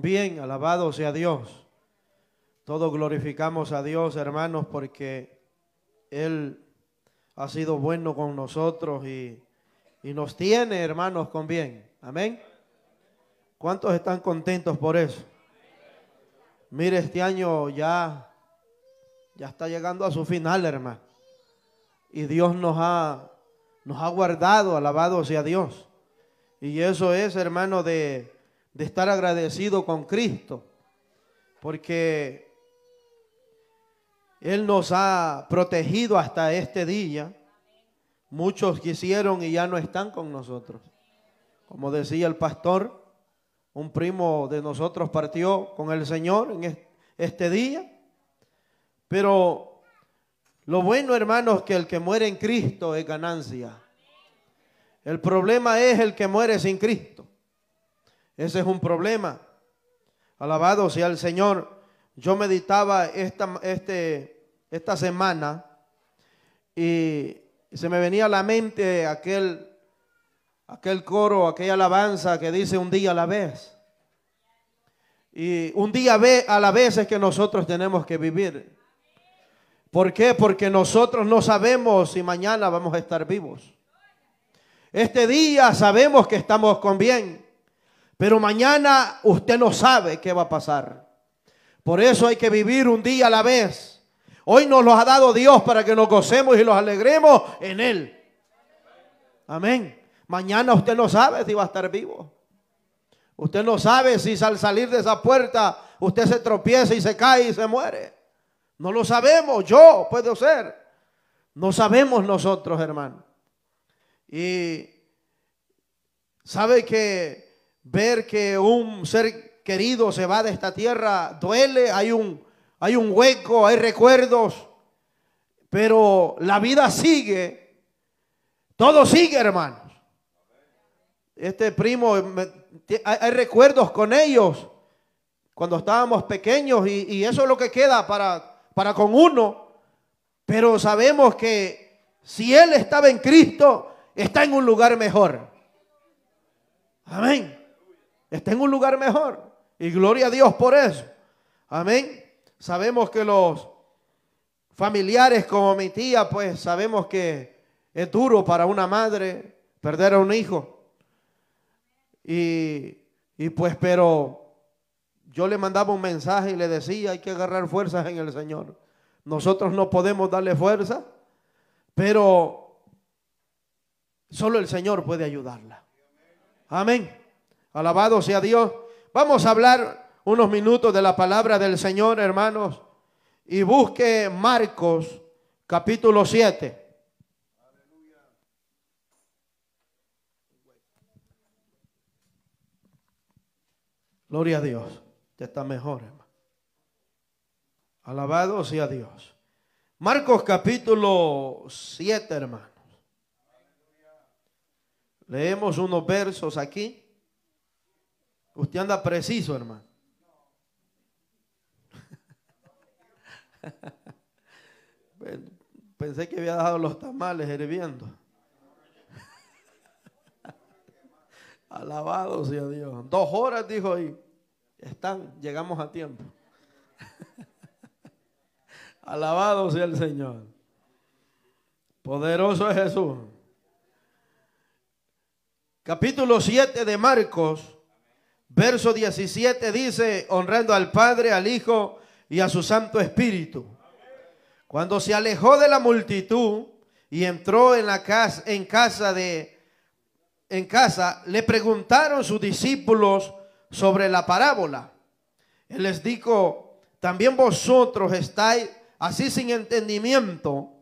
bien alabado sea Dios. Todos glorificamos a Dios, hermanos, porque Él ha sido bueno con nosotros y, y nos tiene, hermanos, con bien. Amén. ¿Cuántos están contentos por eso? Mire, este año ya, ya está llegando a su final, hermano. Y Dios nos ha, nos ha guardado, alabado sea Dios. Y eso es, hermano, de, de estar agradecido con Cristo, porque Él nos ha protegido hasta este día. Muchos quisieron y ya no están con nosotros. Como decía el pastor, un primo de nosotros partió con el Señor en este día. Pero lo bueno, hermanos, que el que muere en Cristo es ganancia. El problema es el que muere sin Cristo. Ese es un problema. Alabado sea el Señor. Yo meditaba esta, este, esta semana y se me venía a la mente aquel, aquel coro, aquella alabanza que dice un día a la vez. Y un día a la vez es que nosotros tenemos que vivir. ¿Por qué? Porque nosotros no sabemos si mañana vamos a estar vivos. Este día sabemos que estamos con bien. Pero mañana usted no sabe qué va a pasar. Por eso hay que vivir un día a la vez. Hoy nos lo ha dado Dios para que nos gocemos y nos alegremos en Él. Amén. Mañana usted no sabe si va a estar vivo. Usted no sabe si al salir de esa puerta usted se tropieza y se cae y se muere. No lo sabemos, yo puedo ser. No sabemos nosotros, hermano. Y sabe que ver que un ser querido se va de esta tierra duele, hay un, hay un hueco, hay recuerdos, pero la vida sigue, todo sigue hermanos. Este primo, hay, recuerdos con ellos cuando estábamos pequeños y, y, eso es lo que queda para, para con uno, pero sabemos que si él estaba en Cristo, está en un lugar mejor. Amén está en un lugar mejor. Y gloria a Dios por eso. Amén. Sabemos que los familiares como mi tía, pues sabemos que es duro para una madre perder a un hijo. Y, y pues, pero yo le mandaba un mensaje y le decía, hay que agarrar fuerzas en el Señor. Nosotros no podemos darle fuerza, pero solo el Señor puede ayudarla. Amén. Alabado sea Dios. Vamos a hablar unos minutos de la palabra del Señor, hermanos. Y busque Marcos capítulo 7. Gloria a Dios. Ya está mejor, hermano. Alabado sea Dios. Marcos capítulo 7, hermanos. Leemos unos versos aquí. Usted anda preciso, hermano. Pensé que había dejado los tamales hirviendo. Alabado sea Dios. Dos horas dijo ahí. Están, llegamos a tiempo. Alabado sea el Señor. Poderoso es Jesús. Capítulo 7 de Marcos Verso 17 dice, honrando al Padre, al Hijo y a su Santo Espíritu. Cuando se alejó de la multitud y entró en la casa en casa de en casa, le preguntaron sus discípulos sobre la parábola. Él les dijo, también vosotros estáis así sin entendimiento,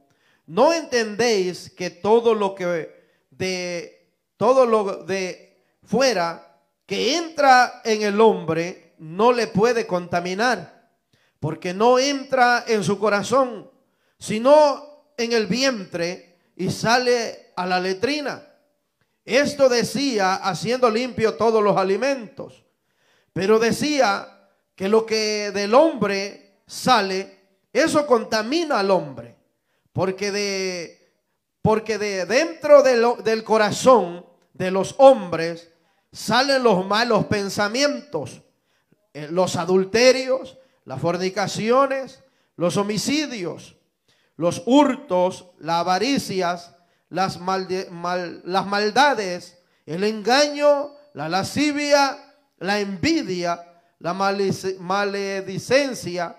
no entendéis que todo lo que de todo lo de fuera que entra en el hombre no le puede contaminar, porque no entra en su corazón, sino en el vientre y sale a la letrina. Esto decía haciendo limpio todos los alimentos, pero decía que lo que del hombre sale, eso contamina al hombre, porque de, porque de dentro del corazón de los hombres, salen los malos pensamientos, eh, los adulterios, las fornicaciones, los homicidios, los hurtos, las avaricias, las, las maldades, el engaño, la lascivia, la envidia, la maledicencia,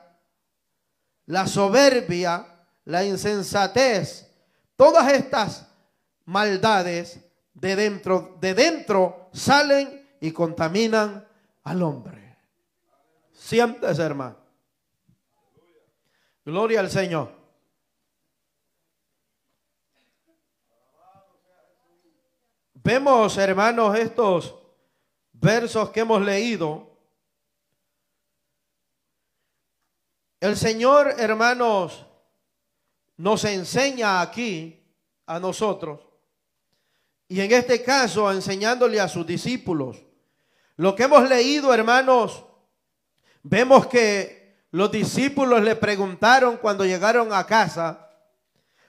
la soberbia, la insensatez. Todas estas maldades de dentro, de dentro salen y contaminan al hombre. Siéntese, hermano. Gloria al Señor. Vemos, hermanos, estos versos que hemos leído. El Señor, hermanos, nos enseña aquí a nosotros y en este caso enseñándole a sus discípulos. Lo que hemos leído, hermanos, vemos que los discípulos le preguntaron cuando llegaron a casa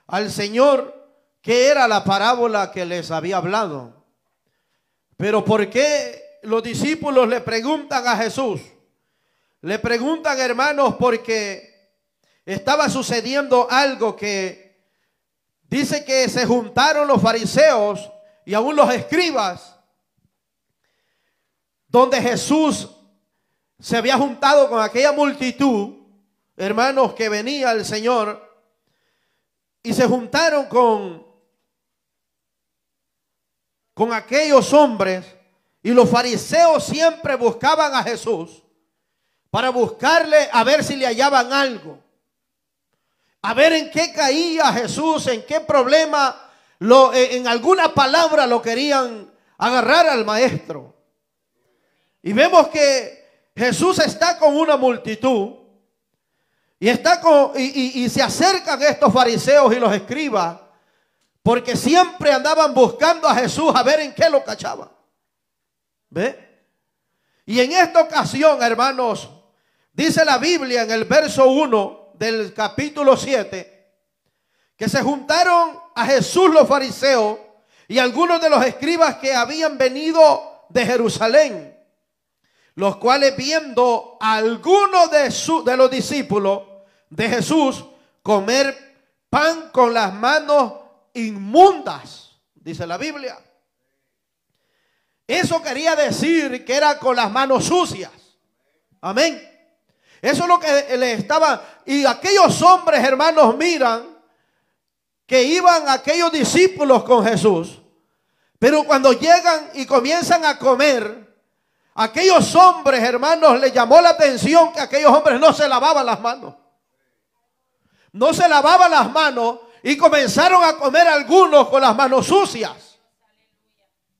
al Señor qué era la parábola que les había hablado. Pero ¿por qué los discípulos le preguntan a Jesús? Le preguntan, hermanos, porque estaba sucediendo algo que dice que se juntaron los fariseos y aún los escribas, donde Jesús se había juntado con aquella multitud, hermanos, que venía el Señor, y se juntaron con, con aquellos hombres, y los fariseos siempre buscaban a Jesús para buscarle a ver si le hallaban algo, a ver en qué caía Jesús, en qué problema en alguna palabra lo querían agarrar al maestro. Y vemos que Jesús está con una multitud y, está con, y, se acercan estos fariseos y los escribas porque siempre andaban buscando a Jesús a ver en qué lo cachaba ¿Ve? Y en esta ocasión, hermanos, dice la Biblia en el verso 1 del capítulo 7 que se juntaron a Jesús los fariseos y algunos de los escribas que habían venido de Jerusalén, los cuales viendo a algunos de, de los discípulos de Jesús comer pan con las manos inmundas, dice la Biblia. Eso quería decir que era con las manos sucias. Amén. Eso es lo que le estaba. Y aquellos hombres, hermanos, miran que iban aquellos discípulos con Jesús. Pero cuando llegan y comienzan a comer, aquellos hombres, hermanos, le llamó la atención que aquellos hombres no se lavaban las manos. No se lavaban las manos y comenzaron a comer algunos con las manos sucias.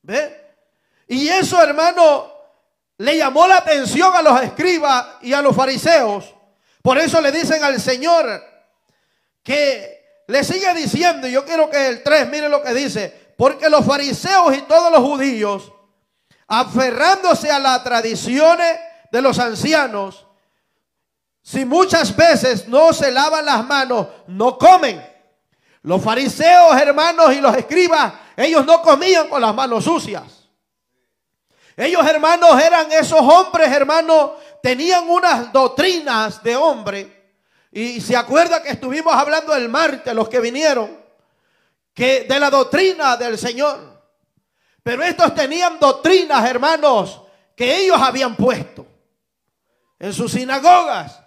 ¿Ve? Y eso, hermano, le llamó la atención a los escribas y a los fariseos. Por eso le dicen al Señor que le sigue diciendo, y yo quiero que el 3, mire lo que dice, porque los fariseos y todos los judíos, aferrándose a las tradiciones de los ancianos, si muchas veces no se lavan las manos, no comen. Los fariseos, hermanos, y los escribas, ellos no comían con las manos sucias. Ellos, hermanos, eran esos hombres, hermanos, tenían unas doctrinas de hombre y se acuerda que estuvimos hablando el martes, los que vinieron, que de la doctrina del Señor. Pero estos tenían doctrinas, hermanos, que ellos habían puesto en sus sinagogas.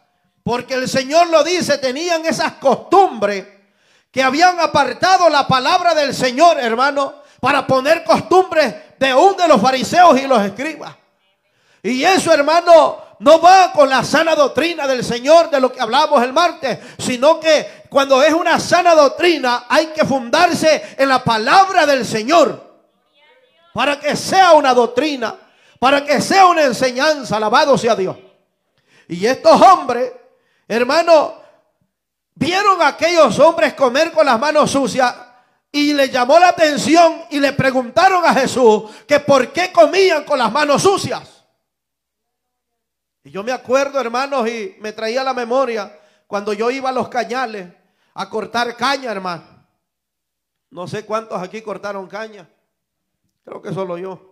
Porque el Señor lo dice, tenían esas costumbres que habían apartado la palabra del Señor, hermano, para poner costumbres de un de los fariseos y los escribas. Y eso, hermano, no va con la sana doctrina del Señor de lo que hablamos el martes, sino que cuando es una sana doctrina hay que fundarse en la palabra del Señor para que sea una doctrina, para que sea una enseñanza, alabado sea Dios. Y estos hombres, hermano, vieron a aquellos hombres comer con las manos sucias y le llamó la atención y le preguntaron a Jesús que por qué comían con las manos sucias. Y yo me acuerdo, hermanos, y me traía la memoria cuando yo iba a los cañales a cortar caña, hermano. No sé cuántos aquí cortaron caña. Creo que solo yo.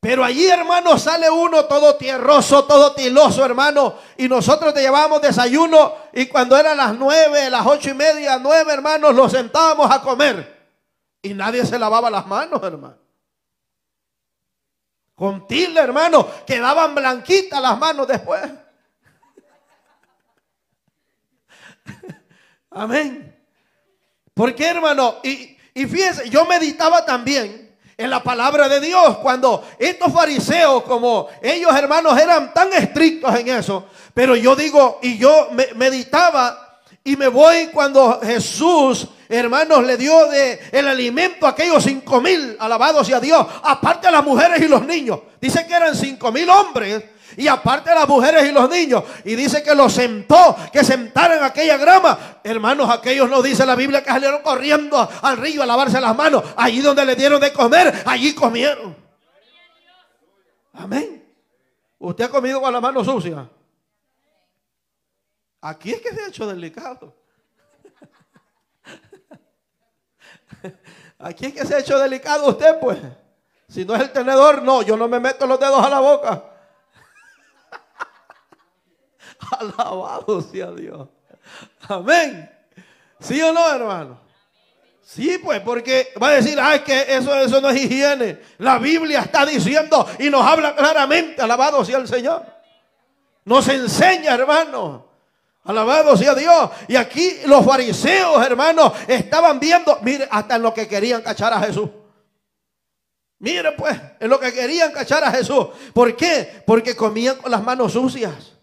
Pero allí, hermano, sale uno todo tierroso, todo tiloso, hermano. Y nosotros te llevábamos desayuno. Y cuando eran las nueve, las ocho y media, nueve, hermanos, los sentábamos a comer. Y nadie se lavaba las manos, hermano. Con tilde, hermano, quedaban blanquitas las manos después. Amén. Porque, hermano, y, y fíjense, yo meditaba también en la palabra de Dios. Cuando estos fariseos, como ellos hermanos, eran tan estrictos en eso. Pero yo digo, y yo meditaba y me voy cuando Jesús hermanos, le dio de el alimento a aquellos cinco mil, alabados y a Dios, aparte a las mujeres y los niños. Dice que eran cinco mil hombres. Y aparte de las mujeres y los niños. Y dice que los sentó, que sentaron aquella grama. Hermanos, aquellos no dice la Biblia que salieron corriendo al río a lavarse las manos. Allí donde le dieron de comer, allí comieron. Amén. ¿Usted ha comido con la mano sucia? Aquí es que se ha hecho delicado. Aquí que se ha hecho delicado usted, pues. Si no es el tenedor, no, yo no me meto los dedos a la boca. Alabado sea Dios. Amén. ¿Sí o no, hermano? Sí, pues, porque va a decir, ay que eso, eso no es higiene. La Biblia está diciendo y nos habla claramente, alabado sea el Señor. Nos enseña, hermano. Alabado sea Dios. Y aquí los fariseos, hermanos, estaban viendo, mire, hasta en lo que querían cachar a Jesús. Mire, pues, en lo que querían cachar a Jesús. ¿Por qué? Porque comían con las manos sucias.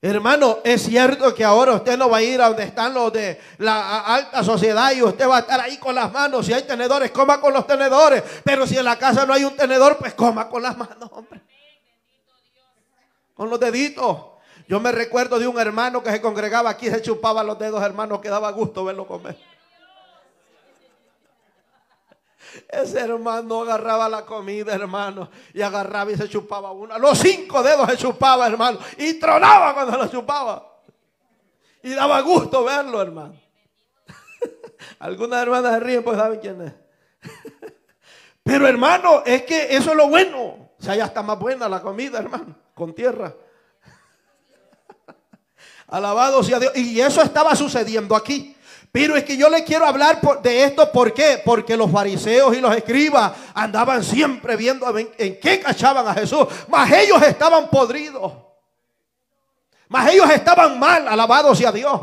Hermano, es cierto que ahora usted no va a ir a donde están los de la alta sociedad y usted va a estar ahí con las manos. Si hay tenedores, coma con los tenedores. Pero si en la casa no hay un tenedor, pues coma con las manos, hombre. Con los deditos. Yo me recuerdo de un hermano que se congregaba aquí, se chupaba los dedos, hermano, que daba gusto verlo comer. Ese hermano agarraba la comida, hermano, y agarraba y se chupaba una. Los cinco dedos se chupaba, hermano, y tronaba cuando lo chupaba. Y daba gusto verlo, hermano. Algunas hermanas se ríen pues saben quién es. Pero hermano, es que eso es lo bueno. O sea, ya está más buena la comida, hermano, con tierra. Alabado sea Dios. Y eso estaba sucediendo aquí. Pero es que yo le quiero hablar de esto, ¿por qué? Porque los fariseos y los escribas andaban siempre viendo en, qué cachaban a Jesús. Mas ellos estaban podridos. Mas ellos estaban mal, Alabados sea Dios.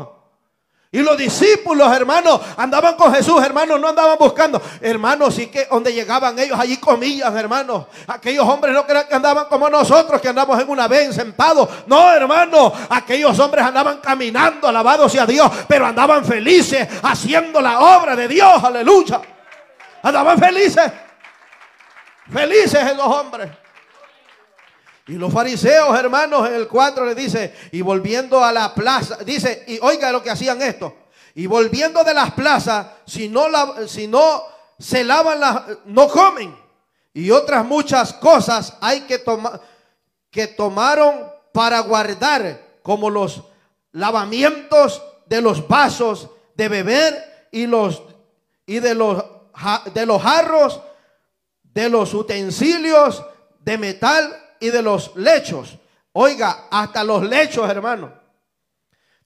Y los discípulos, hermanos, andaban con Jesús, hermanos, no andaban buscando. Hermanos, y que donde llegaban ellos, allí comillas, hermanos. Aquellos hombres no crean que andaban como nosotros, que andamos en una vez sentados. No, hermanos, aquellos hombres andaban caminando, alabados a Dios, pero andaban felices haciendo la obra de Dios, aleluya. Andaban felices. Felices esos hombres. Y los fariseos, hermanos, en el 4 le dice, y volviendo a la plaza, dice, y oiga lo que hacían esto, y volviendo de las plazas, si no, la, si no se lavan las, no comen. Y otras muchas cosas hay que tomar, que tomaron para guardar, como los lavamientos de los vasos de beber y los, y de los, de los jarros, de los utensilios de metal y de los lechos. Oiga, hasta los lechos, hermano.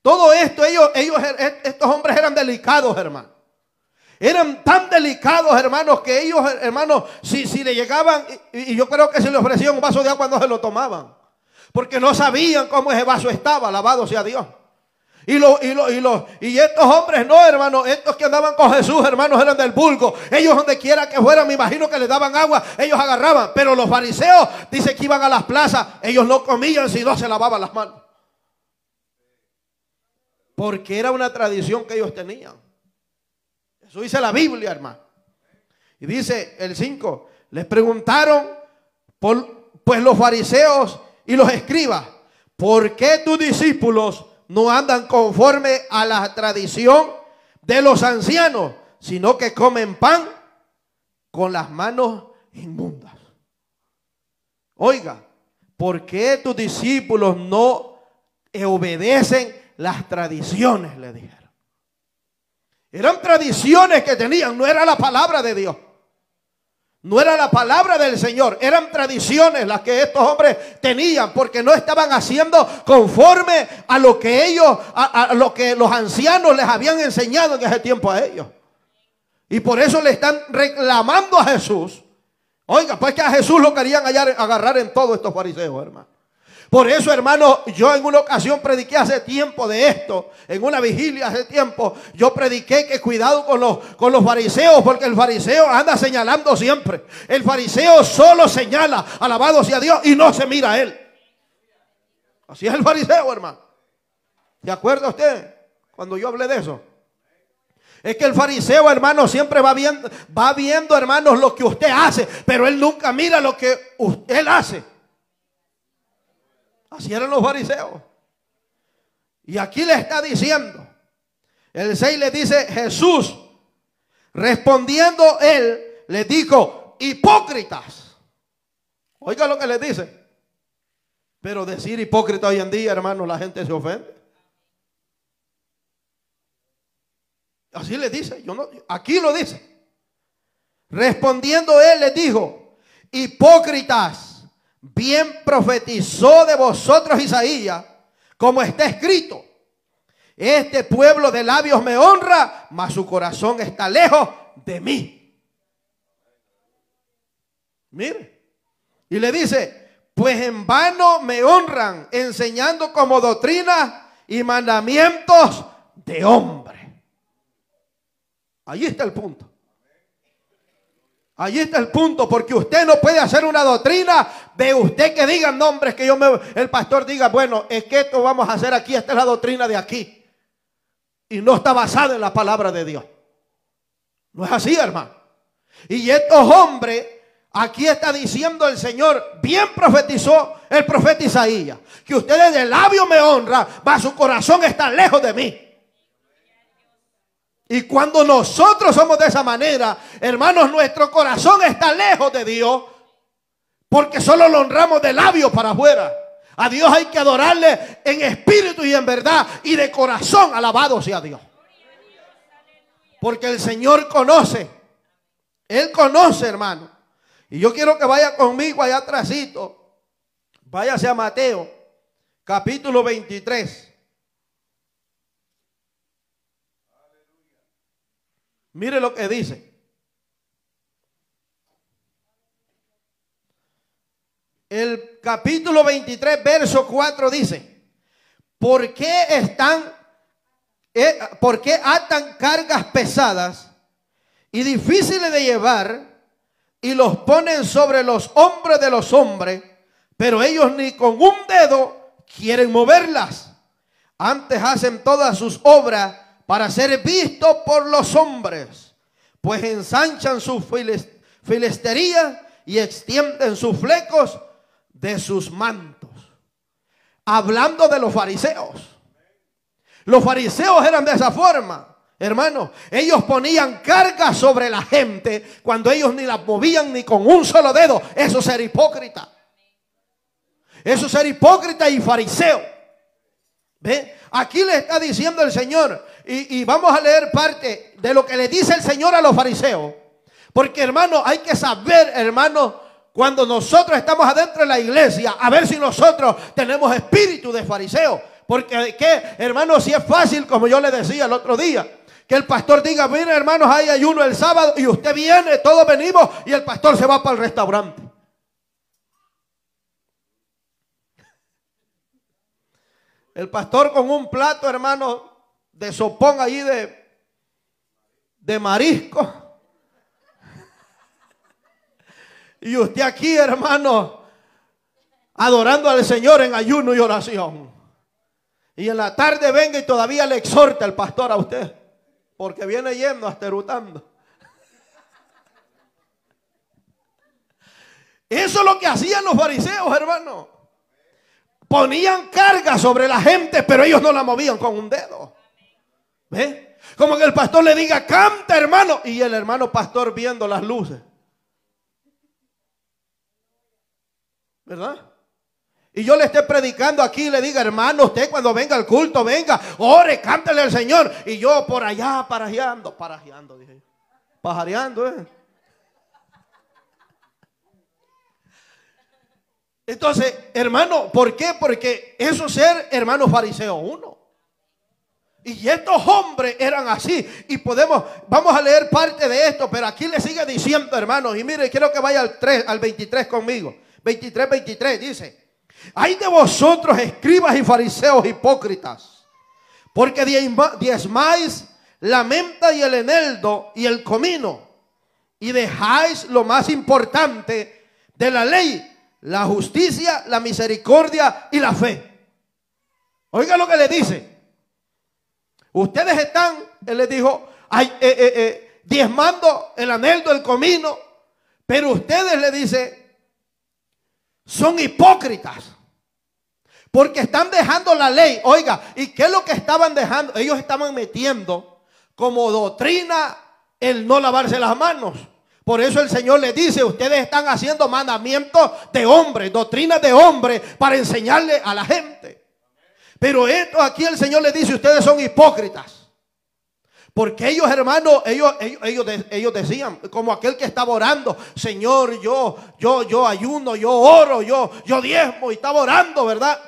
Todo esto, ellos, ellos, er, er, estos hombres eran delicados, hermano. Eran tan delicados, hermanos, que ellos, hermanos, si, si le llegaban, y, yo creo que se le ofrecían un vaso de agua, no se lo tomaban. Porque no sabían cómo ese vaso estaba, lavado sea Dios. Y, y, y, estos hombres no, hermano, estos que andaban con Jesús, hermanos, eran del vulgo. Ellos donde quiera que fueran, me imagino que les daban agua, ellos agarraban. Pero los fariseos dice que iban a las plazas, ellos no comían si no se lavaban las manos. Porque era una tradición que ellos tenían. Eso dice la Biblia, hermano. Y dice el 5, les preguntaron, por, pues los fariseos y los escribas, ¿por qué tus discípulos no andan conforme a la tradición de los ancianos, sino que comen pan con las manos inmundas. Oiga, ¿por qué tus discípulos no obedecen las tradiciones? Le dijeron. Eran tradiciones que tenían, no era la palabra de Dios. No era la palabra del Señor, eran tradiciones las que estos hombres tenían porque no estaban haciendo conforme a lo que ellos, a, lo que los ancianos les habían enseñado en ese tiempo a ellos. Y por eso le están reclamando a Jesús. Oiga, pues que a Jesús lo querían agarrar en todos estos fariseos, hermano. Por eso, hermano, yo en una ocasión prediqué hace tiempo de esto, en una vigilia hace tiempo, yo prediqué que cuidado con los, con los fariseos, porque el fariseo anda señalando siempre. El fariseo solo señala, alabado sea Dios, y no se mira a él. Así es el fariseo, hermano. ¿De acuerdo usted cuando yo hablé de eso? Es que el fariseo, hermano, siempre va viendo, va viendo, hermanos, lo que usted hace, pero él nunca mira lo que usted, él hace. Así eran los fariseos. Y aquí le está diciendo, el 6 le dice Jesús, respondiendo él, le dijo, hipócritas. Oiga lo que le dice. Pero decir hipócrita hoy en día, hermano, la gente se ofende. Así le dice, yo no, aquí lo dice. Respondiendo él, le dijo, hipócritas bien profetizó de vosotros Isaías, como está escrito. Este pueblo de labios me honra, mas su corazón está lejos de mí. Mire. Y le dice, pues en vano me honran, enseñando como doctrina y mandamientos de hombre. Ahí está el punto. Allí está el punto, porque usted no puede hacer una doctrina de usted que diga nombres que yo me, el pastor diga, bueno, es que esto vamos a hacer aquí, esta es la doctrina de aquí. Y no está basada en la palabra de Dios. No es así, hermano. Y estos hombres, aquí está diciendo el Señor, bien profetizó el profeta Isaías, que ustedes de labio me honra, mas su corazón está lejos de mí. Y cuando nosotros somos de esa manera, hermanos, nuestro corazón está lejos de Dios. Porque solo lo honramos de labios para afuera. A Dios hay que adorarle en espíritu y en verdad. Y de corazón alabado sea Dios. Porque el Señor conoce. Él conoce, hermano. Y yo quiero que vaya conmigo allá atrásito. Váyase a Mateo, capítulo 23. Mire lo que dice. El capítulo 23, verso 4 dice, ¿por qué están, eh, por qué atan cargas pesadas y difíciles de llevar y los ponen sobre los hombres de los hombres, pero ellos ni con un dedo quieren moverlas? Antes hacen todas sus obras para ser visto por los hombres, pues ensanchan su filestería y extienden sus flecos de sus mantos. Hablando de los fariseos. Los fariseos eran de esa forma. hermano. ellos ponían carga sobre la gente cuando ellos ni la movían ni con un solo dedo. Eso ser hipócrita. Eso ser hipócrita y fariseo. Aquí le está diciendo el Señor, y, vamos a leer parte de lo que le dice el Señor a los fariseos. Porque hermano, hay que saber, hermano, cuando nosotros estamos adentro de la iglesia, a ver si nosotros tenemos espíritu de fariseo. Porque, ¿qué? Hermano, si es fácil, como yo le decía el otro día, que el pastor diga, mira hermanos, hay ayuno el sábado y usted viene, todos venimos y el pastor se va para el restaurante. El pastor con un plato, hermano, de sopón allí de, de marisco. Y usted aquí, hermano, adorando al Señor en ayuno y oración. Y en la tarde venga y todavía le exhorta el pastor a usted. Porque viene yendo, hasta rutando Eso es lo que hacían los fariseos, hermano. Ponían carga sobre la gente, pero ellos no la movían con un dedo. ¿Eh? Como que el pastor le diga, canta hermano. Y el hermano pastor viendo las luces. ¿Verdad? Y yo le esté predicando aquí y le diga, hermano, usted cuando venga al culto, venga, ore, cántale al Señor. Y yo por allá parajeando, parajeando, dije. Pajareando, ¿eh? Entonces, hermano, ¿por qué? Porque eso ser hermano fariseo uno. Y estos hombres eran así. Y podemos, vamos a leer parte de esto, pero aquí le sigue diciendo, hermanos, y mire, quiero que vaya al 3, al 23 conmigo. 23, 23 dice, hay de vosotros escribas y fariseos hipócritas, porque diezmáis la menta y el eneldo y el comino, y dejáis lo más importante de la ley, la justicia, la misericordia y la fe. Oiga lo que le dice. Ustedes están, él les dijo, eh, eh, eh, diezmando el aneldo, del comino. Pero ustedes, le dice, son hipócritas. Porque están dejando la ley. Oiga, ¿y qué es lo que estaban dejando? Ellos estaban metiendo como doctrina el no lavarse las manos. Por eso el Señor le dice, ustedes están haciendo mandamientos de hombre, doctrina de hombre, para enseñarle a la gente. Pero esto aquí el Señor le dice, ustedes son hipócritas. Porque ellos, hermanos, ellos, ellos, ellos, decían, como aquel que estaba orando, Señor, yo, yo, yo ayuno, yo oro, yo, yo diezmo, y estaba orando, ¿verdad?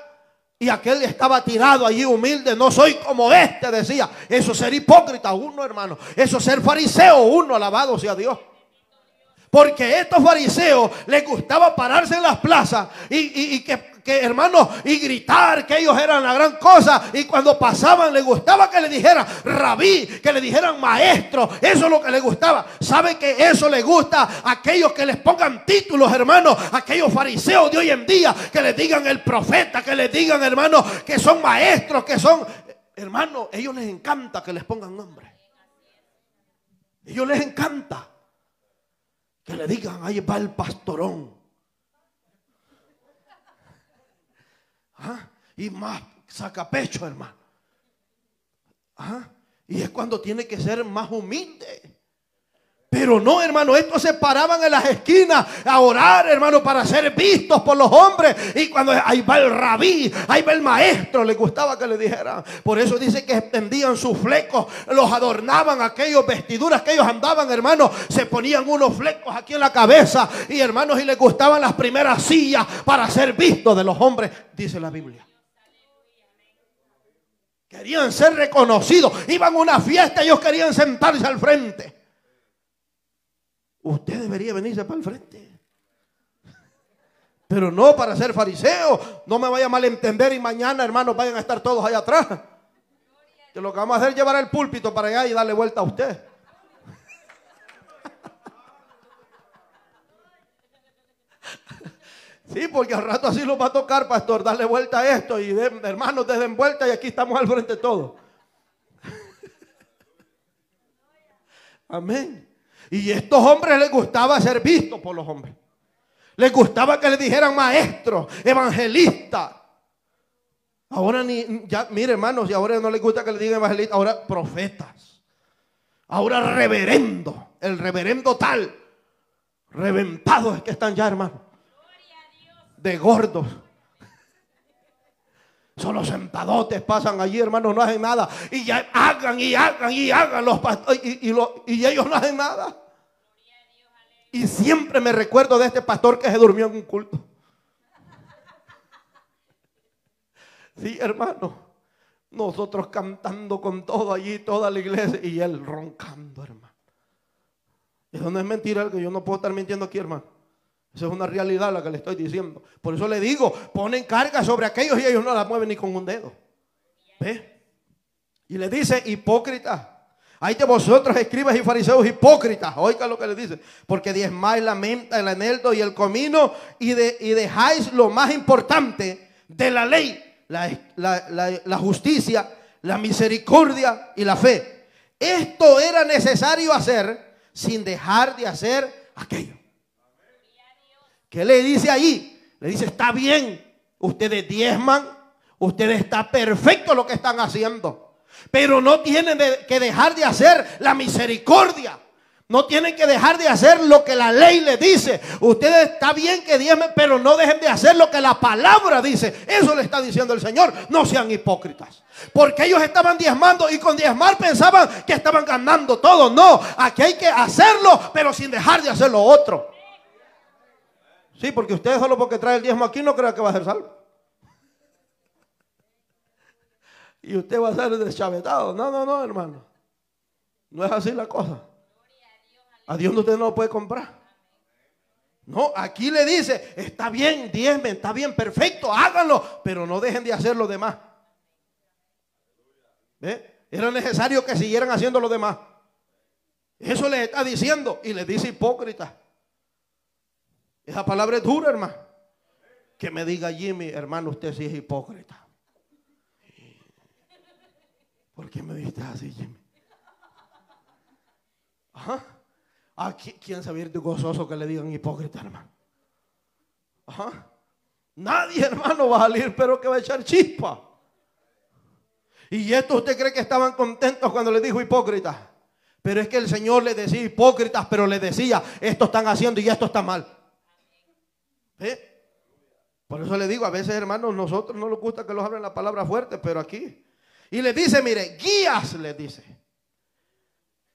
Y aquel estaba tirado allí humilde, no soy como este, decía. Eso ser hipócrita, uno, hermano. Eso ser fariseo, uno, alabado sea Dios. Porque estos fariseos les gustaba pararse en las plazas y, y que que hermano, y gritar que ellos eran la gran cosa. Y cuando pasaban, le gustaba que le dijeran rabí, que le dijeran maestro. Eso es lo que le gustaba. ¿Sabe que eso le gusta aquellos que les pongan títulos, hermano? Aquellos fariseos de hoy en día que les digan el profeta, que les digan, hermano, que son maestros, que son. Hermano, ellos les encanta que les pongan nombre. Ellos les encanta que le digan, ahí va el pastorón. Y más saca pecho, hermano. Y es cuando tiene que ser más humilde. Pero no, hermano, estos se paraban en las esquinas a orar, hermano, para ser vistos por los hombres. Y cuando ahí va el rabí, ahí va el maestro, le gustaba que le dijeran. Por eso dice que extendían sus flecos, los adornaban aquellos vestiduras que ellos andaban, hermano. Se ponían unos flecos aquí en la cabeza y, hermanos, y les gustaban las primeras sillas para ser vistos de los hombres, dice la Biblia. Querían ser reconocidos. Iban a una fiesta, ellos querían sentarse al frente usted debería venirse para el frente. Pero no para ser fariseo. No me vaya a malentender y mañana, hermanos, vayan a estar todos allá atrás. Que lo que vamos a hacer es llevar el púlpito para allá y darle vuelta a usted. Sí, porque al rato así lo va a tocar, pastor, darle vuelta a esto y hermanos, den vuelta y aquí estamos al frente todos. Amén. Y a estos hombres les gustaba ser vistos por los hombres. Les gustaba que le dijeran maestro, evangelista. Ahora ni, ya, mire hermanos, y ahora no les gusta que le digan evangelista, ahora profetas. Ahora reverendo, el reverendo tal. Reventados es que están ya, hermanos. De gordos. Son los sentadotes pasan allí, hermano, no hacen nada. Y ya hagan y hagan y hagan los pastores. Y, y, ellos no hacen nada. Y siempre me recuerdo de este pastor que se durmió en un culto. Sí, hermano. Nosotros cantando con todo allí, toda la iglesia. Y él roncando, hermano. Eso no es mentira, que yo no puedo estar mintiendo aquí, hermano. Esa es una realidad la que le estoy diciendo. Por eso le digo, ponen carga sobre aquellos y ellos no la mueven ni con un dedo. ¿Ve? Y le dice, hipócrita. Ahí de vosotros, escribas y fariseos hipócritas. Oiga lo que le dice. Porque diezmáis la menta, el eneldo y el comino y, de, dejáis lo más importante de la ley, la justicia, la misericordia y la fe. Esto era necesario hacer sin dejar de hacer aquello. ¿Qué le dice ahí? Le dice, está bien, ustedes diezman, ustedes está perfecto lo que están haciendo, pero no tienen que dejar de hacer la misericordia. No tienen que dejar de hacer lo que la ley le dice. Ustedes está bien que diezmen, pero no dejen de hacer lo que la palabra dice. Eso le está diciendo el Señor. No sean hipócritas. Porque ellos estaban diezmando y con diezmar pensaban que estaban ganando todo. No, aquí hay que hacerlo, pero sin dejar de hacer lo otro. Sí, porque usted solo porque trae el diezmo aquí no crea que va a ser salvo. Y usted va a ser deschavetado. No, no, no, hermano. No es así la cosa. A Dios usted no lo puede comprar. No, aquí le dice, está bien, diezmen, está bien, perfecto, háganlo, pero no dejen de hacer lo demás. Era necesario que siguieran haciendo lo demás. Eso le está diciendo y le dice hipócrita. Esa palabra es dura, hermano. Que me diga Jimmy, hermano, usted sí es hipócrita. ¿Por qué me dijiste así, Jimmy? Ah, quién se de gozoso que le digan hipócrita, hermano? Ajá. Nadie, hermano, va a salir, pero que va a echar chispa. Y esto usted cree que estaban contentos cuando le dijo hipócrita. Pero es que el Señor le decía hipócritas, pero le decía, esto están haciendo y esto está mal. ¿Eh? Por eso le digo, a veces hermanos, nosotros no nos gusta que los hablen la palabra fuerte, pero aquí. Y le dice, mire, guías le dice.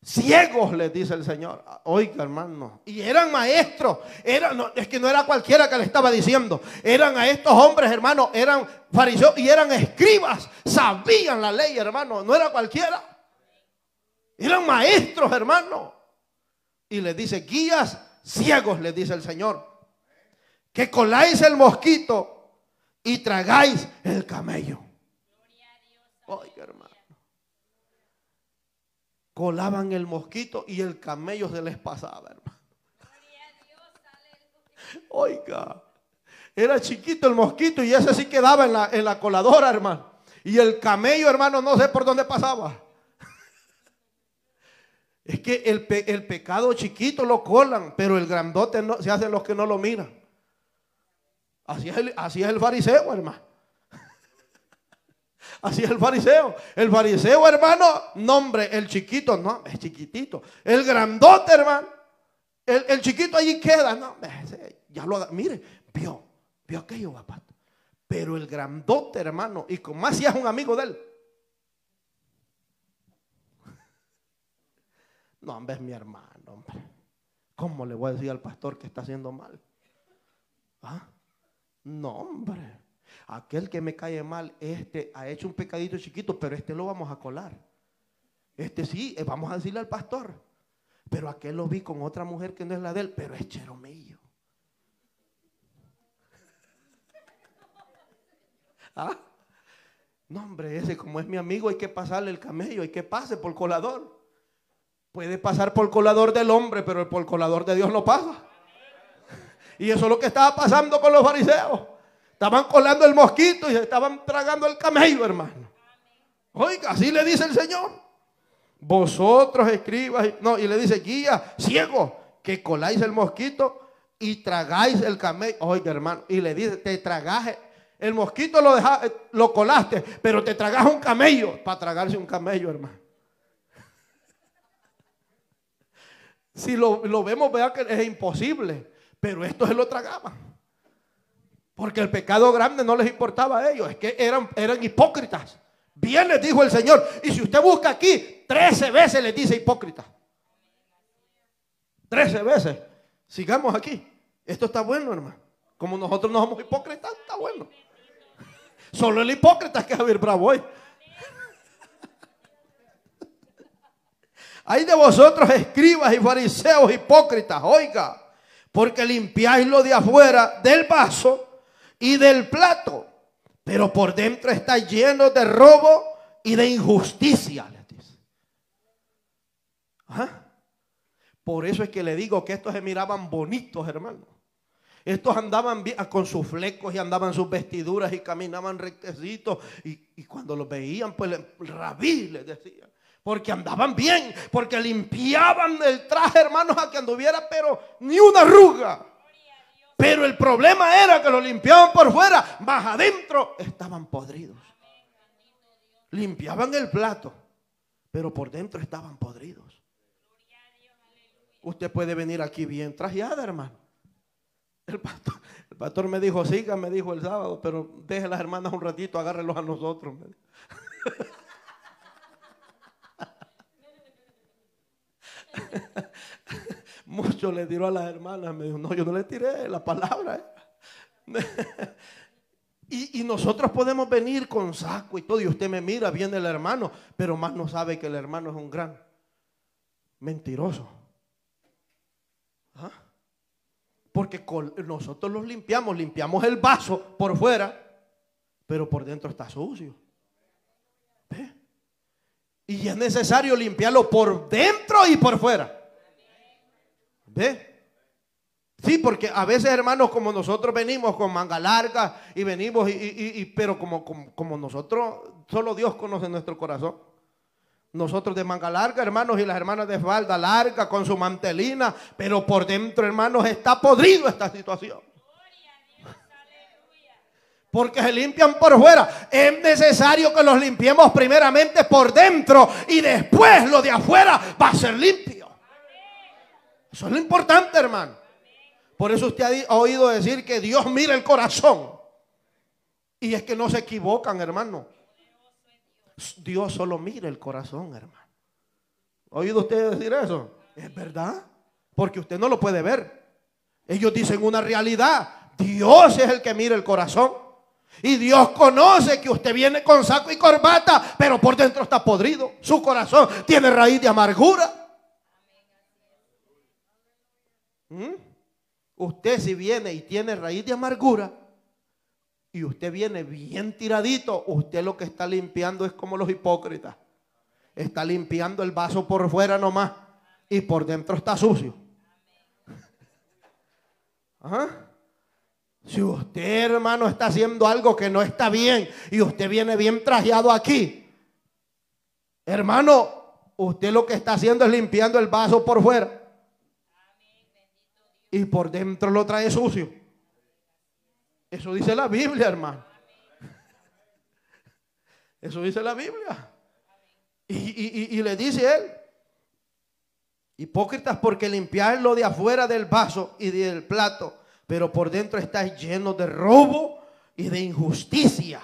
Ciegos le dice el Señor. Oiga, hermano. Y eran maestros. Eran, no, es que no era cualquiera que le estaba diciendo. Eran a estos hombres, hermanos. Eran fariseos y eran escribas. Sabían la ley, hermano. No era cualquiera. Eran maestros, hermano. Y le dice, guías ciegos, le dice el Señor que coláis el mosquito y tragáis el camello. Oiga, hermano. Colaban el mosquito y el camello se les pasaba, hermano. Oiga, era chiquito el mosquito y ese sí quedaba en la, coladora, hermano. Y el camello, hermano, no sé por dónde pasaba. Es que el, pecado chiquito lo colan, pero el grandote no, se hacen los que no lo miran. Así es el, fariseo, hermano. Así es el fariseo. El fariseo, hermano, nombre, el chiquito, no, es chiquitito. El grandote, hermano. El, chiquito allí queda, no, ya lo, mire, vio, vio aquello, papá. Pero el grandote, hermano, y con más si es un amigo de él. No, hombre, es mi hermano, hombre. ¿Cómo le voy a decir al pastor que está haciendo mal? ¿Ah? No, hombre. Aquel que me cae mal, este ha hecho un pecadito chiquito, pero este lo vamos a colar. Este sí, eh, vamos a decirle al pastor. Pero aquel lo vi con otra mujer que no es la de él, pero es Cheromillo. ¿Ah? No, hombre, ese como es mi amigo, hay que pasarle el camello, hay que pase por colador. Puede pasar por colador del hombre, pero por colador de Dios no pasa. Y eso es lo que estaba pasando con los fariseos. Estaban colando el mosquito y estaban tragando el camello, hermano. Oiga, así le dice el Señor. Vosotros escribas, no, y le dice, guía, ciego, que coláis el mosquito y tragáis el camello. Oiga, hermano, y le dice, te tragaje, el mosquito lo, dejaste, eh, lo colaste, pero te tragaste un camello. Para tragarse un camello, hermano. Si lo, lo vemos, vea que es imposible. Pero esto es lo gama Porque el pecado grande no les importaba a ellos. Es que eran, eran hipócritas. Bien les dijo el Señor. Y si usted busca aquí, trece veces le dice hipócrita. Trece veces. Sigamos aquí. Esto está bueno, hermano. Como nosotros no somos hipócritas, está bueno. Solo el hipócrita es que Javier Bravo hoy. Hay de vosotros escribas y fariseos hipócritas, oiga, porque limpiáis lo de afuera del vaso y del plato, pero por dentro está lleno de robo y de injusticia, Por eso es que le digo que estos se miraban bonitos, hermano. Estos andaban ah, con sus flecos y andaban sus vestiduras y caminaban rectecitos. Y, y cuando los veían, pues rabí les decían porque andaban bien, porque limpiaban el traje, hermanos, a que anduviera, pero ni una arruga. Pero el problema era que lo limpiaban por fuera, más adentro estaban podridos. Limpiaban el plato, pero por dentro estaban podridos. Usted puede venir aquí bien trajeada, hermano. El pastor, me dijo, siga, me dijo el sábado, pero deje las hermanas un ratito, agárrelos a nosotros. Mucho le tiró a las hermanas. Me dijo, no, yo no le tiré la palabra. ¿eh? y, nosotros podemos venir con saco y todo. Y usted me mira, viene el hermano, pero más no sabe que el hermano es un gran mentiroso. ¿Ah? Porque nosotros los limpiamos, limpiamos el vaso por fuera, pero por dentro está sucio. Y es necesario limpiarlo por dentro y por fuera. ¿Ve? Sí, porque a veces, hermanos, como nosotros venimos con manga larga y venimos, y, pero como, como, nosotros, solo Dios conoce nuestro corazón. Nosotros de manga larga, hermanos, y las hermanas de falda larga con su mantelina, pero por dentro, hermanos, está podrido esta situación porque se limpian por fuera. Es necesario que los limpiemos primeramente por dentro y después lo de afuera va a ser limpio. Eso es lo importante, hermano. Por eso usted ha oído decir que Dios mira el corazón. Y es que no se equivocan, hermano. Dios solo mira el corazón, hermano. ¿Ha oído usted decir eso? Es verdad, porque usted no lo puede ver. Ellos dicen una realidad. Dios es el que mira el corazón. Y Dios conoce que usted viene con saco y corbata, pero por dentro está podrido. Su corazón tiene raíz de amargura. ¿Mm? Usted si viene y tiene raíz de amargura y usted viene bien tiradito, usted lo que está limpiando es como los hipócritas. Está limpiando el vaso por fuera nomás y por dentro está sucio. Ajá. ¿Ah? Si usted, hermano, está haciendo algo que no está bien y usted viene bien trajeado aquí, hermano, usted lo que está haciendo es limpiando el vaso por fuera. Y por dentro lo trae sucio. Eso dice la Biblia, hermano. Eso dice la Biblia. Y, le dice él, hipócritas porque limpiar lo de afuera del vaso y del plato pero por dentro estás lleno de robo y de injusticia.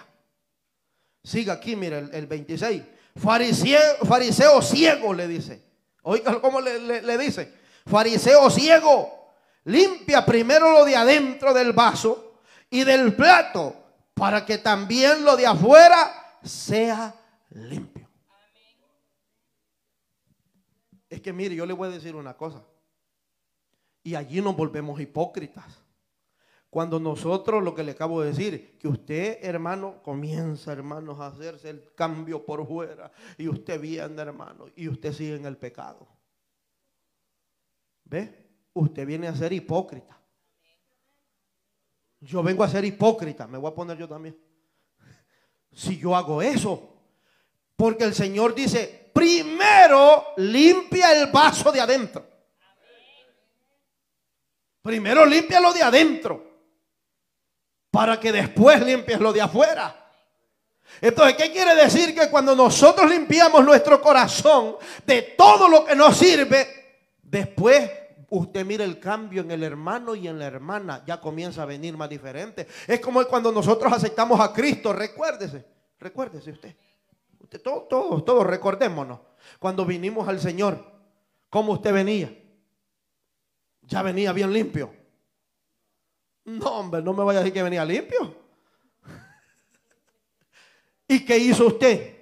Siga aquí, mira, el, 26. Fariseo, fariseo, ciego, le dice. Oiga, ¿cómo le dice? Fariseo ciego, limpia primero lo de adentro del vaso y del plato, para que también lo de afuera sea limpio. Es que mire, yo le voy a decir una cosa. Y allí nos volvemos hipócritas. Cuando nosotros, lo que le acabo de decir, que usted, hermano, comienza, hermanos, a hacerse el cambio por fuera. Y usted viene, hermano, y usted sigue en el pecado. ¿Ve? Usted viene a ser hipócrita. Yo vengo a ser hipócrita, me voy a poner yo también. Si yo hago eso, porque el Señor dice, primero limpia el vaso de adentro. Primero limpia lo de adentro para que después limpies lo de afuera. Entonces, ¿qué quiere decir? Que cuando nosotros limpiamos nuestro corazón de todo lo que nos sirve, después usted mira el cambio en el hermano y en la hermana, ya comienza a venir más diferente. Es como cuando nosotros aceptamos a Cristo, recuérdese, recuérdese usted. usted todos, todos, todos, recordémonos. Cuando vinimos al Señor, ¿cómo usted venía? Ya venía bien limpio. No, hombre, no me vaya a decir que venía limpio. ¿Y qué hizo usted?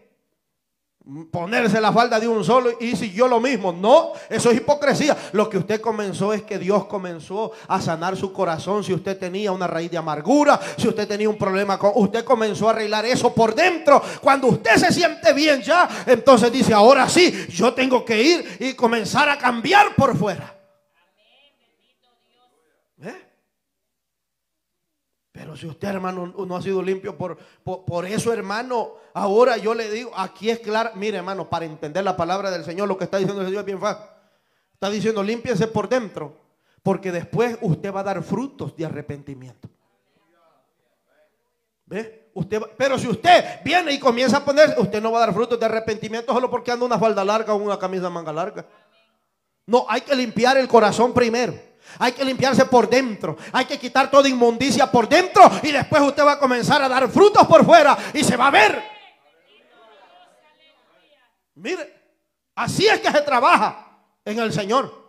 Ponerse la falda de un solo y yo lo mismo. No, eso es hipocresía. Lo que usted comenzó es que Dios comenzó a sanar su corazón. Si usted tenía una raíz de amargura, si usted tenía un problema, con, usted comenzó a arreglar eso por dentro. Cuando usted se siente bien ya, entonces dice, ahora sí, yo tengo que ir y comenzar a cambiar por fuera. Pero si usted, hermano, no ha sido limpio por, por, eso, hermano, ahora yo le digo, aquí es claro, mire, hermano, para entender la palabra del Señor, lo que está diciendo el Señor es bien fácil. Está diciendo, límpiese por dentro, porque después usted va a dar frutos de arrepentimiento. ¿Ve? Usted pero si usted viene y comienza a poner, usted no va a dar frutos de arrepentimiento solo porque anda una falda larga o una camisa manga larga. No, hay que limpiar el corazón primero. Hay que limpiarse por dentro. Hay que quitar toda inmundicia por dentro. Y después usted va a comenzar a dar frutos por fuera. Y se va a ver. Mire, así es que se trabaja en el Señor.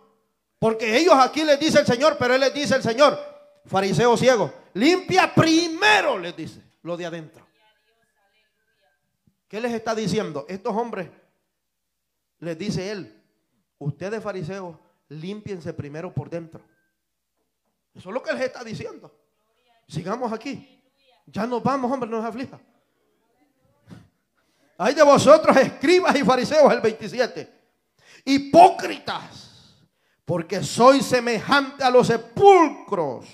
Porque ellos aquí les dice el Señor, pero Él les dice el Señor, fariseo ciego, limpia primero, les dice, lo de adentro. ¿Qué les está diciendo? Estos hombres, les dice Él, ustedes fariseos, límpiense primero por dentro. Eso es lo que él está diciendo. Sigamos aquí. Ya nos vamos, hombre, no nos aflija. Hay de vosotros escribas y fariseos, el 27. Hipócritas, porque sois semejante a los sepulcros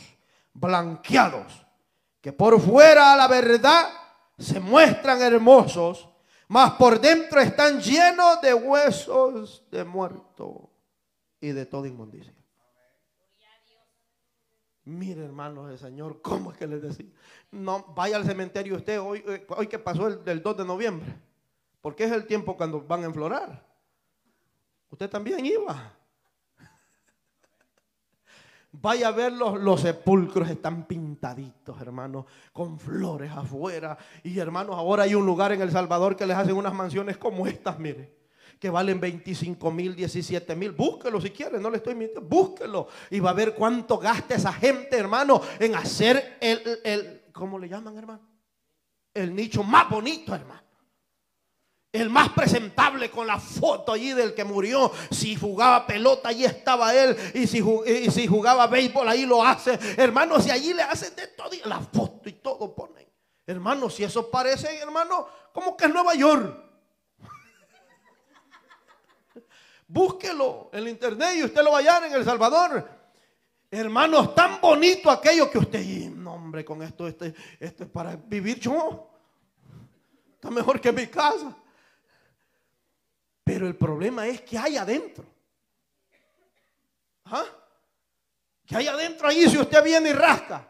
blanqueados, que por fuera a la verdad se muestran hermosos, mas por dentro están llenos de huesos de muertos y de toda inmundicia. Mire, hermanos el Señor, ¿cómo es que les decía? No, vaya al cementerio usted hoy, eh, hoy que pasó el, 2 de noviembre, porque es el tiempo cuando van a enflorar. Usted también iba. Vaya a ver los, los, sepulcros, están pintaditos, hermanos, con flores afuera. Y hermanos, ahora hay un lugar en El Salvador que les hacen unas mansiones como estas, mire que valen 25 mil, 17 mil. Búsquelo si quieres, no le estoy mintiendo. Búsquelo y va a ver cuánto gasta esa gente, hermano, en hacer el, el ¿cómo le llaman, hermano? El nicho más bonito, hermano. El más presentable con la foto allí del que murió. Si jugaba pelota, allí estaba él. Y si, y si jugaba béisbol, ahí lo hace. hermano si allí le hacen de todo, la foto y todo ponen. hermano si eso parece, hermano, como que es Nueva York. Búsquelo en internet y usted lo va a hallar en El Salvador. Hermanos, tan bonito aquello que usted, y, no hombre, con esto, este, esto es para vivir yo. Está mejor que mi casa. Pero el problema es que hay adentro. ¿Ah? Que hay adentro ahí si usted viene y rasca?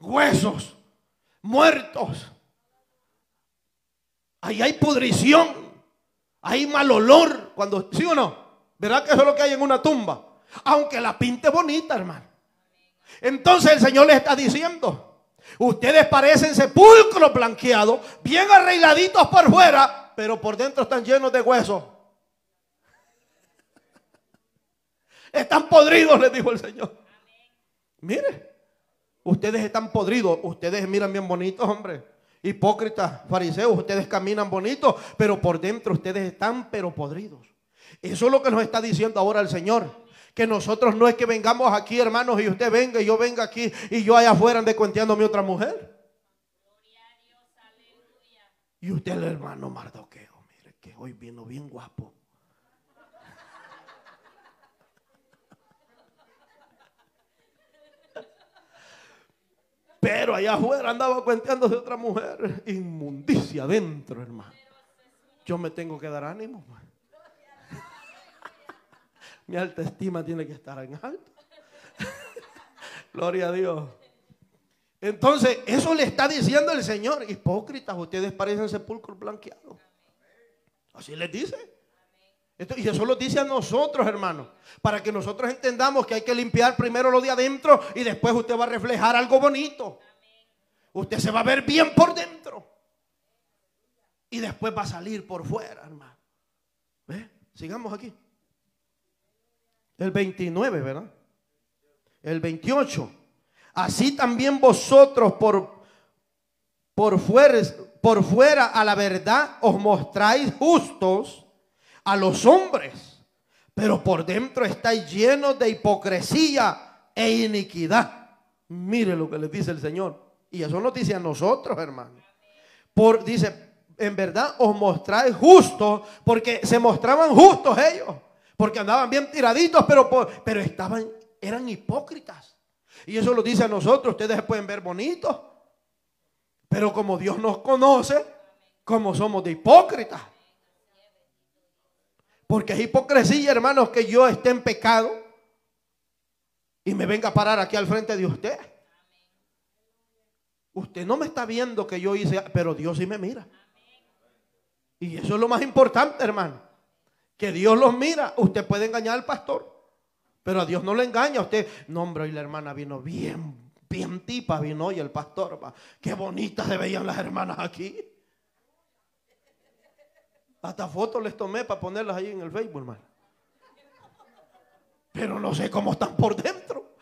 Huesos, muertos. Ahí hay pudrición, hay mal olor. Cuando, ¿Sí o no? ¿Verdad que eso es lo que hay en una tumba. Aunque la pinte bonita, hermano. Entonces el Señor le está diciendo, ustedes parecen sepulcro blanqueados, bien arregladitos por fuera, pero por dentro están llenos de huesos. Están podridos, le dijo el Señor. Mire, ustedes están podridos, ustedes miran bien bonitos, hombre. Hipócritas, fariseos, ustedes caminan bonitos, pero por dentro ustedes están pero podridos. Eso es lo que nos está diciendo ahora el Señor. Que nosotros no es que vengamos aquí, hermanos, y usted venga y yo venga aquí y yo allá afuera ande cuenteándome otra mujer. Y usted, el hermano Mardoqueo, mire que hoy vino bien guapo. Pero allá afuera andaba cuenteándose otra mujer. Inmundicia adentro, hermano. Yo me tengo que dar ánimo. hermano mi alta estima tiene que estar en alto. Gloria a Dios. Entonces, eso le está diciendo el Señor. Hipócritas, ustedes parecen sepulcro blanqueado Así les dice. y eso lo dice a nosotros, hermanos. Para que nosotros entendamos que hay que limpiar primero lo de adentro y después usted va a reflejar algo bonito. Usted se va a ver bien por dentro. Y después va a salir por fuera, hermano. ¿Ve? Sigamos aquí. El 29, ¿verdad? El 28. Así también vosotros por, por, fuera, por fuera a la verdad os mostráis justos a los hombres, pero por dentro estáis llenos de hipocresía e iniquidad. Mire lo que les dice el Señor. Y eso nos dice a nosotros, hermano. Por, dice, en verdad os mostráis justos, porque se mostraban justos ellos porque andaban bien tiraditos, pero, pero estaban, eran hipócritas. Y eso lo dice a nosotros, ustedes se pueden ver bonitos, pero como Dios nos conoce, como somos de hipócritas. Porque es hipocresía, hermanos, que yo esté en pecado y me venga a parar aquí al frente de usted. Usted no me está viendo que yo hice, pero Dios sí me mira. Y eso es lo más importante, hermano que Dios los mira. Usted puede engañar al pastor, pero a Dios no le engaña. a Usted, no, hombre, hoy la hermana vino bien, bien tipa, vino hoy el pastor. Qué bonitas se veían las hermanas aquí. Hasta fotos les tomé para ponerlas ahí en el Facebook, hermano. Pero no sé cómo están por dentro.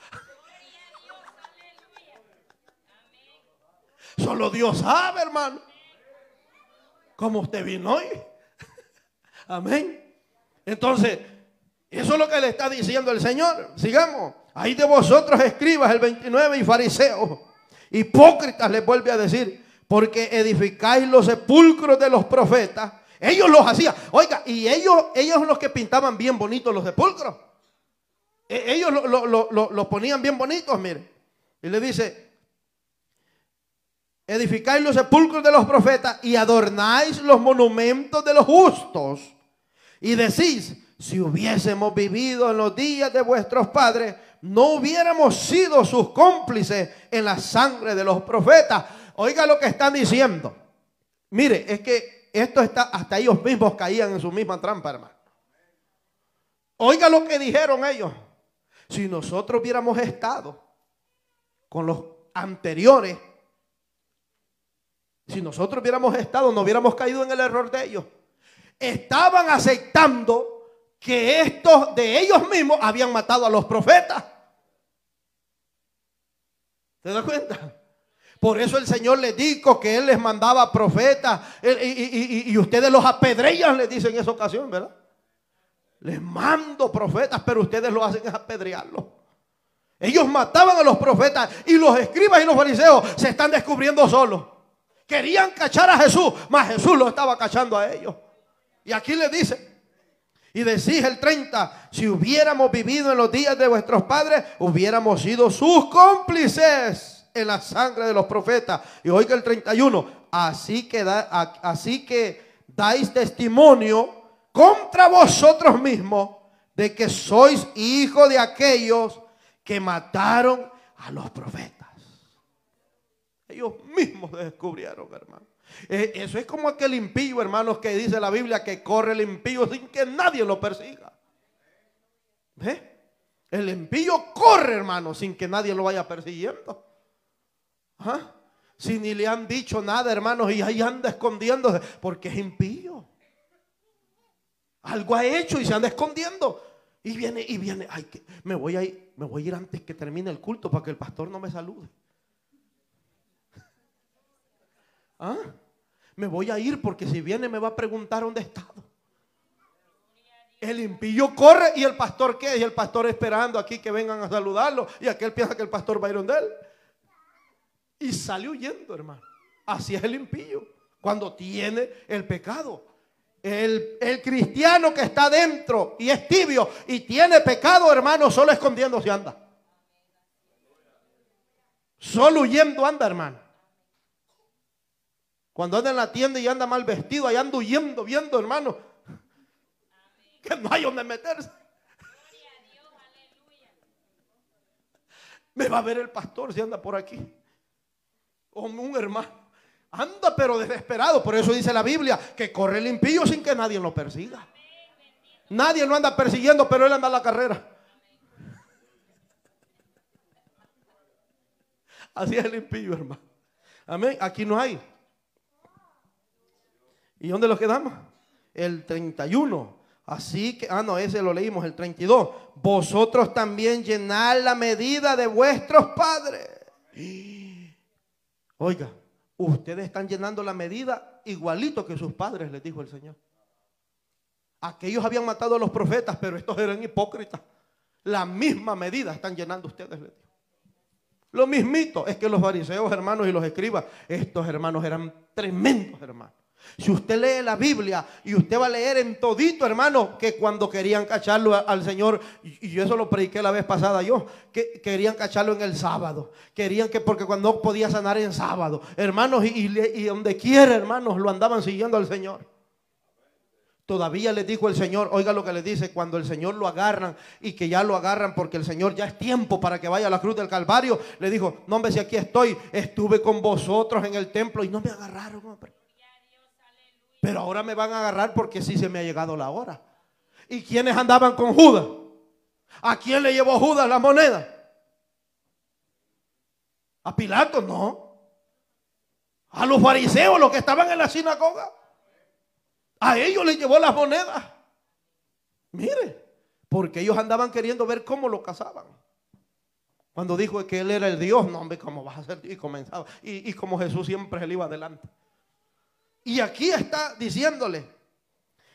Solo Dios sabe, hermano. Cómo usted vino hoy. Amén. Entonces, eso es lo que le está diciendo el Señor. Sigamos. Ahí de vosotros escribas el 29 y fariseos. Hipócritas les vuelve a decir, porque edificáis los sepulcros de los profetas. Ellos los hacían. Oiga, y ellos, ellos son los que pintaban bien bonitos los sepulcros. E, ellos los lo, ponían bien bonitos, mire. Y le dice, edificáis los sepulcros de los profetas y adornáis los monumentos de los justos. Y decís, si hubiésemos vivido en los días de vuestros padres, no hubiéramos sido sus cómplices en la sangre de los profetas. Oiga lo que están diciendo. Mire, es que esto está, hasta ellos mismos caían en su misma trampa, hermano. Oiga lo que dijeron ellos. Si nosotros hubiéramos estado con los anteriores, si nosotros hubiéramos estado, no hubiéramos caído en el error de ellos estaban aceptando que estos de ellos mismos habían matado a los profetas. ¿Te das cuenta? Por eso el Señor le dijo que Él les mandaba profetas y, ustedes los apedrean, Le dicen en esa ocasión, ¿verdad? Les mando profetas, pero ustedes lo hacen es apedrearlos. Ellos mataban a los profetas y los escribas y los fariseos se están descubriendo solos. Querían cachar a Jesús, mas Jesús lo estaba cachando a ellos. Y aquí le dice, y decís el 30, si hubiéramos vivido en los días de vuestros padres, hubiéramos sido sus cómplices en la sangre de los profetas. Y oiga el 31, así que, da, así que dais testimonio contra vosotros mismos de que sois hijos de aquellos que mataron a los profetas. Ellos mismos descubrieron, hermano. Eh, eso es como aquel impío, hermanos, que dice la Biblia que corre el impío sin que nadie lo persiga. ¿Eh? El impío corre, hermano, sin que nadie lo vaya persiguiendo. ¿Ah? Si ni le han dicho nada, hermanos, y ahí anda escondiéndose, porque es impío. Algo ha hecho y se anda escondiendo. Y viene, y viene, me voy a ir, me voy a ir antes que termine el culto para que el pastor no me salude. ¿Ah? me voy a ir porque si viene me va a preguntar dónde he estado. El impío corre y el pastor qué? Y el pastor esperando aquí que vengan a saludarlo. Y aquel piensa que el pastor va a ir donde él. Y sale huyendo, hermano. Así es el impío cuando tiene el pecado. El, el cristiano que está dentro y es tibio y tiene pecado, hermano, solo escondiéndose anda. Solo huyendo anda, hermano. Cuando anda en la tienda y anda mal vestido, allá anda huyendo, viendo, hermano. Que no hay donde meterse. Me va a ver el pastor si anda por aquí. O un hermano. Anda pero desesperado. Por eso dice la Biblia que corre limpio sin que nadie lo persiga. Nadie lo anda persiguiendo, pero él anda a la carrera. Así es el hermano. Amén. Aquí no hay. ¿Y dónde los quedamos? El 31. Así que, ah, no, ese lo leímos, el 32. Vosotros también llenad la medida de vuestros padres. Oiga, ustedes están llenando la medida igualito que sus padres, les dijo el Señor. Aquellos habían matado a los profetas, pero estos eran hipócritas. La misma medida están llenando ustedes, les dijo. Lo mismito es que los fariseos, hermanos, y los escribas, estos hermanos eran tremendos hermanos. Si usted lee la Biblia y usted va a leer en todito, hermano, que cuando querían cacharlo al Señor, y yo eso lo prediqué la vez pasada yo, que querían cacharlo en el sábado, querían que porque cuando podía sanar en sábado, hermanos, y, donde quiera, hermanos, lo andaban siguiendo al Señor. Todavía le dijo el Señor, oiga lo que le dice, cuando el Señor lo agarran y que ya lo agarran porque el Señor ya es tiempo para que vaya a la cruz del Calvario, le dijo, no hombre, si aquí estoy, estuve con vosotros en el templo y no me agarraron, hombre. Pero ahora me van a agarrar porque sí se me ha llegado la hora. ¿Y quiénes andaban con Judas? ¿A quién le llevó Judas la moneda? ¿A Pilato? No. ¿A los fariseos, los que estaban en la sinagoga? A ellos les llevó las monedas. Mire, porque ellos andaban queriendo ver cómo lo cazaban. Cuando dijo que él era el Dios, no, hombre, ¿cómo vas a ser? Y comenzaba. Y, como Jesús siempre se iba adelante. Y aquí está diciéndole.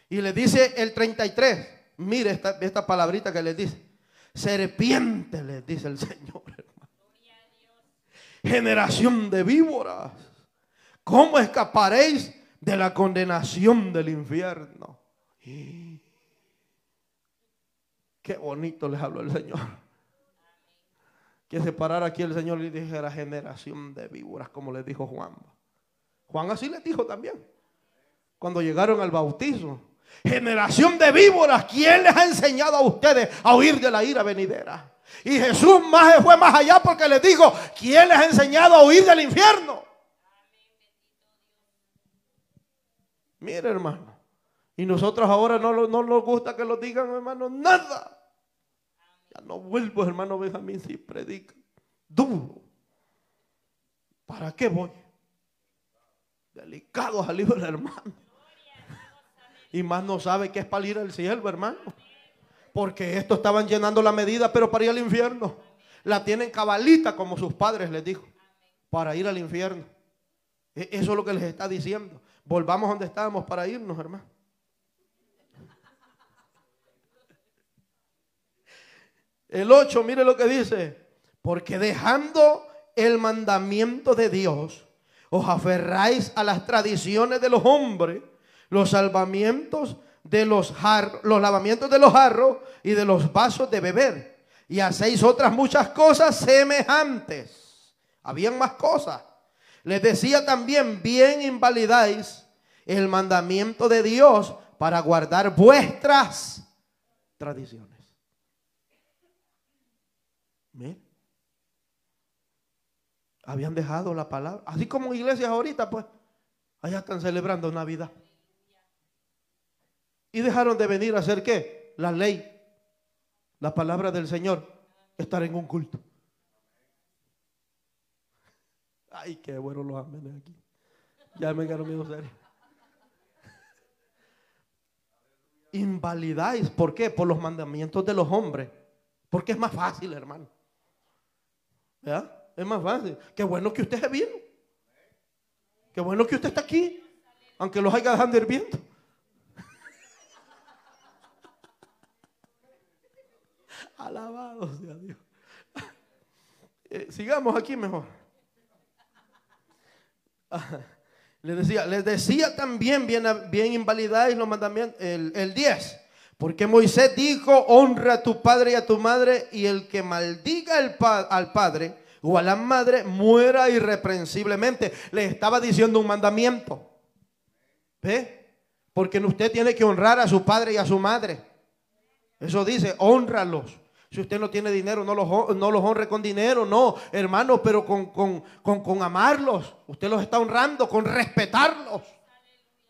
Y le dice el 33. Mire esta, palabrita que le dice. Serpiente le dice el Señor. Generación de víboras. ¿Cómo escaparéis de la condenación del infierno? Qué bonito les habló el Señor. Que se parara aquí el Señor y dijera generación de víboras, como le dijo Juan. Juan así les dijo también. Cuando llegaron al bautismo. Generación de víboras, ¿quién les ha enseñado a ustedes a huir de la ira venidera? Y Jesús más fue más allá porque les dijo, ¿quién les ha enseñado a huir del infierno? Mire, hermano. Y nosotros ahora no, nos gusta que lo digan, hermano, nada. Ya no vuelvo, hermano Benjamín, si predica. Duro. ¿Para qué voy? Delicado al hijo hermano. Y más no sabe qué es para ir al cielo, hermano. Porque estos estaban llenando la medida, pero para ir al infierno. La tienen cabalita, como sus padres les dijo, para ir al infierno. E-, eso es lo que les está diciendo. Volvamos donde estábamos para irnos, hermano. El 8, mire lo que dice. Porque dejando el mandamiento de Dios, os aferráis a las tradiciones de los hombres, los salvamientos de los los lavamientos de los jarros y de los vasos de beber. Y hacéis otras muchas cosas semejantes. Habían más cosas. Les decía también, bien invalidáis el mandamiento de Dios para guardar vuestras tradiciones. Habían dejado la palabra. Así como iglesias ahorita, pues, allá están celebrando Navidad. Y dejaron de venir a hacer qué? La ley, la palabra del Señor, estar en un culto. Ay, qué bueno los amenes aquí. Ya me quedaron miedo serio. Invalidáis, ¿por qué? Por los mandamientos de los hombres. Porque es más fácil, hermano. ¿Ya? Es más fácil. Qué bueno que usted se vino. Qué bueno que usted está aquí. Aunque los haya dejando hirviendo. Alabado sea Dios. Eh, sigamos aquí mejor. les decía, les decía también, bien, bien invalidáis los mandamientos, el 10. Porque Moisés dijo, honra a tu padre y a tu madre, y el que maldiga al, al padre o a la madre muera irreprensiblemente. Le estaba diciendo un mandamiento. ¿Ve? Porque usted tiene que honrar a su padre y a su madre. Eso dice, honralos. Si usted no tiene dinero, no los, no los honre con dinero, no, hermano, pero con, amarlos. Usted los está honrando, con respetarlos.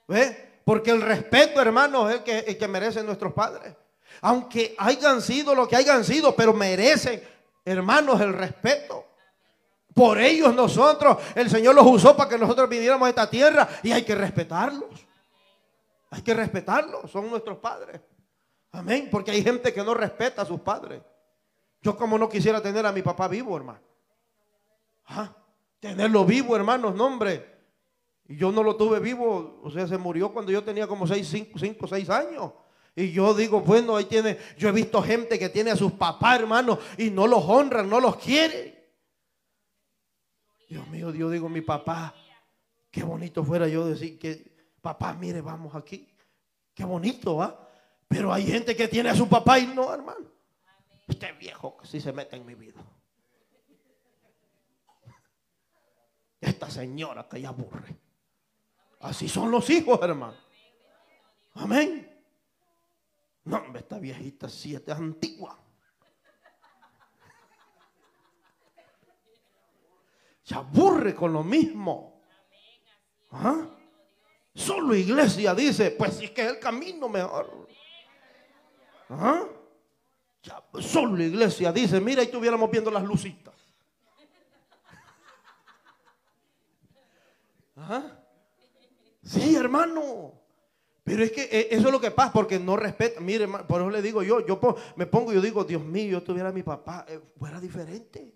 ¿Ve? Porque el respeto, hermano, es que, el que merecen nuestros padres. Aunque hayan sido lo que hayan sido, pero merecen, hermanos, el respeto. Por ellos nosotros, el Señor los usó para que nosotros a esta tierra y hay que respetarlos. Hay que respetarlos, son nuestros padres. Amén, porque hay gente que no respeta a sus padres. Yo como no quisiera tener a mi papá vivo, hermano. Tenerlo vivo, hermanos, no hombre. Y yo no lo tuve vivo, o sea, se murió cuando yo tenía como 6, 5, 6 años. Y yo digo, bueno, ahí tiene, yo he visto gente que tiene a sus papás, hermanos, y no los honran, no los quiere. Dios mío, Dios, digo, mi papá, qué bonito fuera yo decir que, papá, mire, vamos aquí. Qué bonito, ¿va? ¿ah? Pero hay gente que tiene a su papá y no, hermano. Usted viejo que sí se mete en mi vida. Esta señora que ya aburre. Así son los hijos, hermano. Amén. No, esta viejita siete, antigua. Se aburre con lo mismo. ¿Ah? Solo iglesia dice, pues es que es el camino mejor. ¿Ah? solo iglesia dice, mira, y estuviéramos viendo las lucitas. ¿Ah? Sí, hermano. Pero es que eh, eso es lo que pasa, porque no respeta. Mire, por eso le digo yo, yo me pongo, yo digo, Dios mío, yo tuviera mi papá, eh, fuera diferente.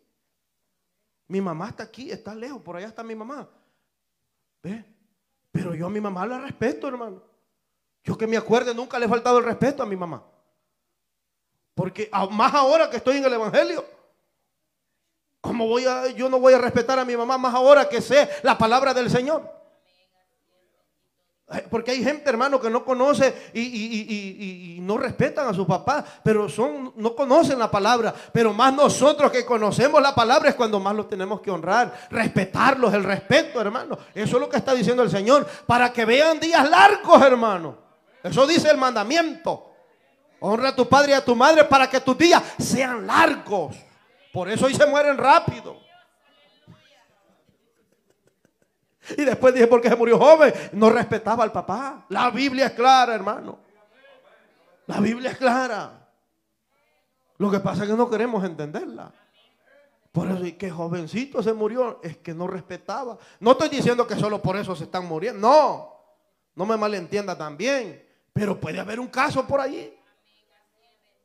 Mi mamá está aquí, está lejos, por allá está mi mamá. ¿Ve? Pero yo a mi mamá la respeto, hermano. Yo que me acuerde, nunca le he faltado el respeto a mi mamá. Porque más ahora que estoy en el Evangelio. ¿Cómo voy a, yo no voy a respetar a mi mamá más ahora que sé la palabra del Señor? Porque hay gente, hermano, que no conoce y, no respetan a su papá, pero son, no conocen la palabra. Pero más nosotros que conocemos la palabra es cuando más los tenemos que honrar, respetarlos, el respeto, hermano. Eso es lo que está diciendo el Señor, para que vean días largos, hermano. Eso dice el mandamiento. Honra a tu padre y a tu madre para que tus días sean largos. Por eso hoy se mueren rápido. Y después dije, qué se murió joven, no respetaba al papá. La Biblia es clara, hermano. La Biblia es clara. Lo que pasa es que no queremos entenderla. Por eso, y que jovencito se murió, es que no respetaba. No estoy diciendo que solo por eso se están muriendo. No, no me malentienda también. Pero puede haber un caso por allí.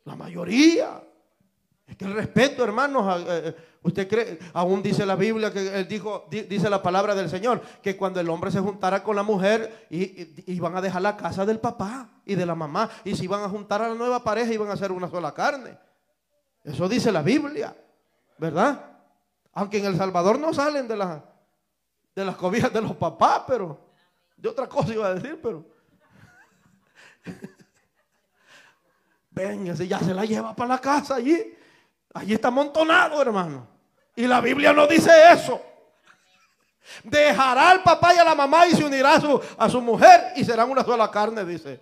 La mayoría respeto, hermanos. Eh, eh, usted cree, aún dice la Biblia que él dijo, dice la palabra del Señor, que cuando el hombre se juntara con la mujer, iban a dejar la casa del papá y de la mamá. Y si iban a juntar a la nueva pareja, iban a hacer una sola carne. Eso dice la Biblia, ¿verdad? Aunque en El Salvador no salen de, la, de las cobijas de los papás, pero de otra cosa iba a decir, pero. véngase ya se la lleva para la casa allí. Allí está amontonado, hermano. Y la Biblia no dice eso. Dejará al papá y a la mamá y se unirá a su, a su mujer y serán una sola carne, dice.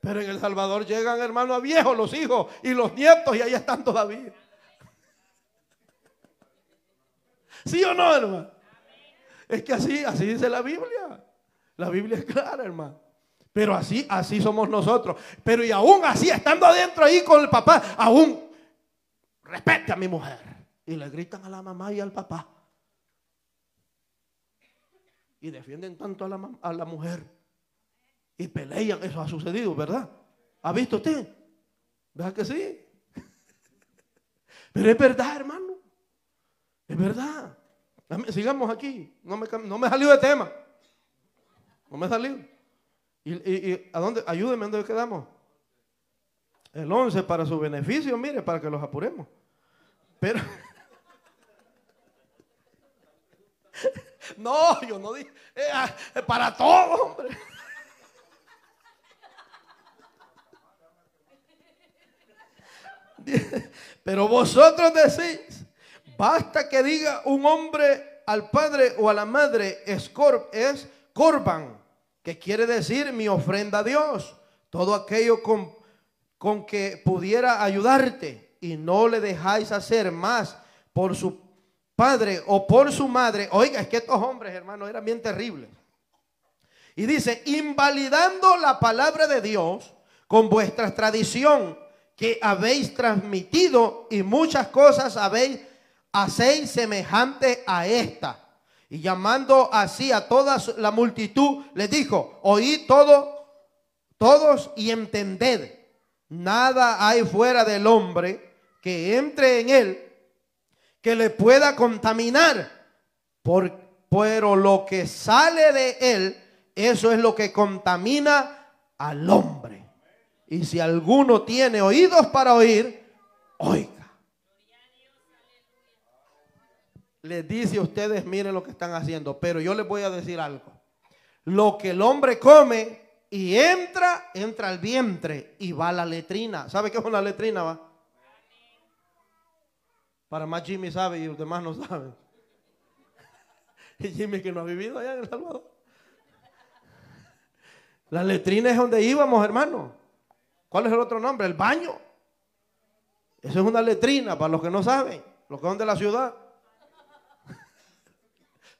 Pero en El Salvador llegan, hermano, a viejos los hijos y los nietos y ahí están todavía. ¿Sí o no, hermano? Es que así, así dice la Biblia. La Biblia es clara, hermano. Pero así, así somos nosotros. Pero y aún así, estando adentro ahí con el papá, aún respete a mi mujer. Y le gritan a la mamá y al papá. Y defienden tanto a la, a la mujer. Y pelean. Eso ha sucedido, ¿verdad? ¿Ha visto usted? ¿Verdad que sí? Pero es verdad, hermano. Es verdad. Sigamos aquí. No me, no me salió de tema. No me salió. ¿Y, y, a dónde? Ayúdeme, ¿dónde quedamos? El 11 para su beneficio, mire, para que los apuremos. Pero. No, yo no dije. Eh, ah, eh, para todo, hombre. Pero vosotros decís, basta que diga un hombre al padre o a la madre, es, es corban, que quiere decir mi ofrenda a Dios, todo aquello con, con que pudiera ayudarte y no le dejáis hacer más por su padre o por su madre. Oiga, es que estos hombres, hermanos, eran bien terribles. Y dice, invalidando la palabra de Dios con vuestra tradición que habéis transmitido y muchas cosas habéis hacéis semejante a esta. Y llamando así a toda la multitud, les dijo, oíd todo, todos y entended. Nada hay fuera del hombre que entre en él que le pueda contaminar. Por, pero lo que sale de él, eso es lo que contamina al hombre. Y si alguno tiene oídos para oír, oiga. Les dice a ustedes, miren lo que están haciendo, pero yo les voy a decir algo. Lo que el hombre come y entra, entra al vientre y va a la letrina. ¿Sabe qué es una letrina? Va? Para más Jimmy sabe y los demás no saben. Y Jimmy que no ha vivido allá en El Salvador. La letrina es donde íbamos, hermano. ¿Cuál es el otro nombre? El baño. Esa es una letrina, para los que no saben, los que son de la ciudad.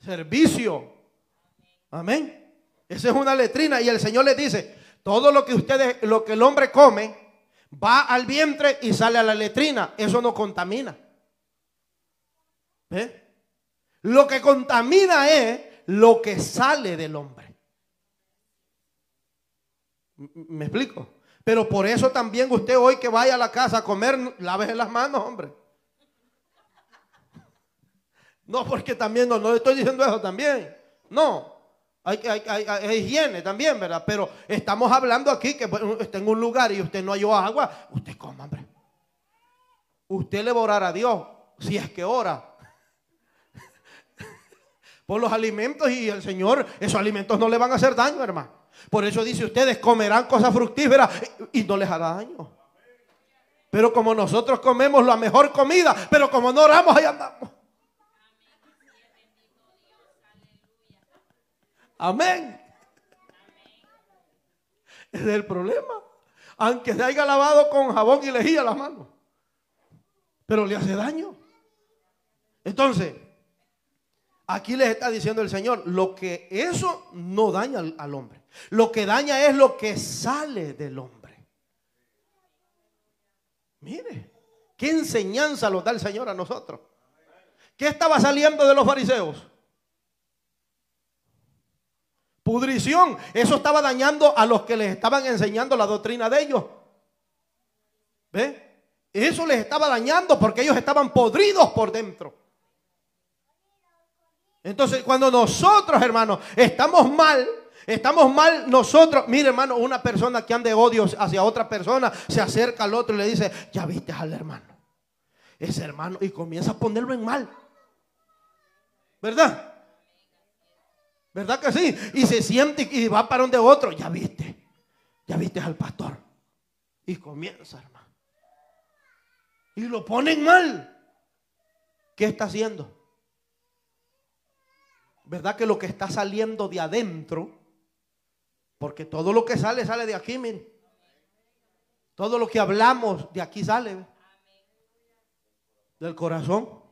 Servicio. Amén. Esa es una letrina. Y el Señor le dice: todo lo que ustedes, lo que el hombre come, va al vientre y sale a la letrina. Eso no contamina. ¿Eh? Lo que contamina es lo que sale del hombre. ¿Me explico? Pero por eso también usted hoy que vaya a la casa a comer, lávese las manos, hombre. No, porque también no, le estoy diciendo eso también. No, hay, higiene también, ¿verdad? Pero estamos hablando aquí que está en un lugar y usted no halló agua, usted coma, hombre. Usted le va a Dios, si es que ora por los alimentos y el Señor, esos alimentos no le van a hacer daño, hermano. Por eso dice ustedes, comerán cosas fructíferas y no les hará daño. Pero como nosotros comemos la mejor comida, pero como no oramos, ahí andamos. Amén. es el problema. Aunque se haya lavado con jabón y lejía las manos. Pero le hace daño. Entonces, Aquí les está diciendo el Señor, lo que eso no daña al, hombre. Lo que daña es lo que sale del hombre. Mire, qué enseñanza lo da el Señor a nosotros. ¿Qué estaba saliendo de los fariseos? Pudrición. Eso estaba dañando a los que les estaban enseñando la doctrina de ellos. ¿Ve? Eso les estaba dañando porque ellos estaban podridos por dentro. Entonces, cuando nosotros, hermanos, estamos mal, Estamos mal nosotros. Mire, hermano, una persona que anda de odio hacia otra persona se acerca al otro y le dice: Ya viste al hermano. Ese hermano, y comienza a ponerlo en mal. ¿Verdad? ¿Verdad que sí? Y se siente y va para donde otro. Ya viste. Ya viste al pastor. Y comienza, hermano. Y lo ponen mal. ¿Qué está haciendo? ¿verdad? Que lo que está saliendo de adentro, porque todo lo que sale, sale de aquí, miren. Todo lo que hablamos de aquí sale. Del corazón.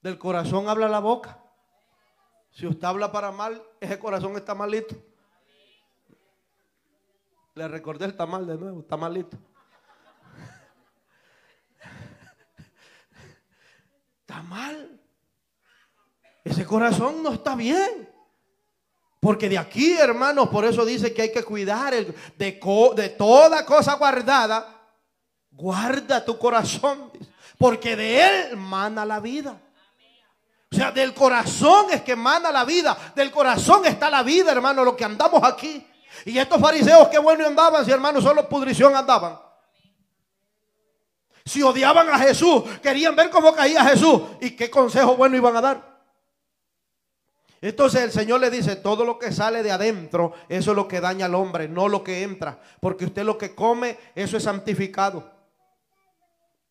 Del corazón habla la boca. Si usted habla para mal, ese corazón está malito. Le recordé el tamal de nuevo, está malito. Está mal. Ese corazón no está bien. Porque de aquí, hermanos, por eso dice que hay que cuidar de, toda cosa guardada. Guarda tu corazón, porque de él mana la vida. O sea, del corazón es que mana la vida. Del corazón está la vida, hermano, lo que andamos aquí. Y estos fariseos, qué bueno andaban, si hermanos, solo pudrición andaban. Si odiaban a Jesús, querían ver cómo caía Jesús. ¿Y qué consejo bueno iban a dar? Entonces el Señor le dice, todo lo que sale de adentro, eso es lo que daña al hombre, no lo que entra. Porque usted lo que come, eso es santificado.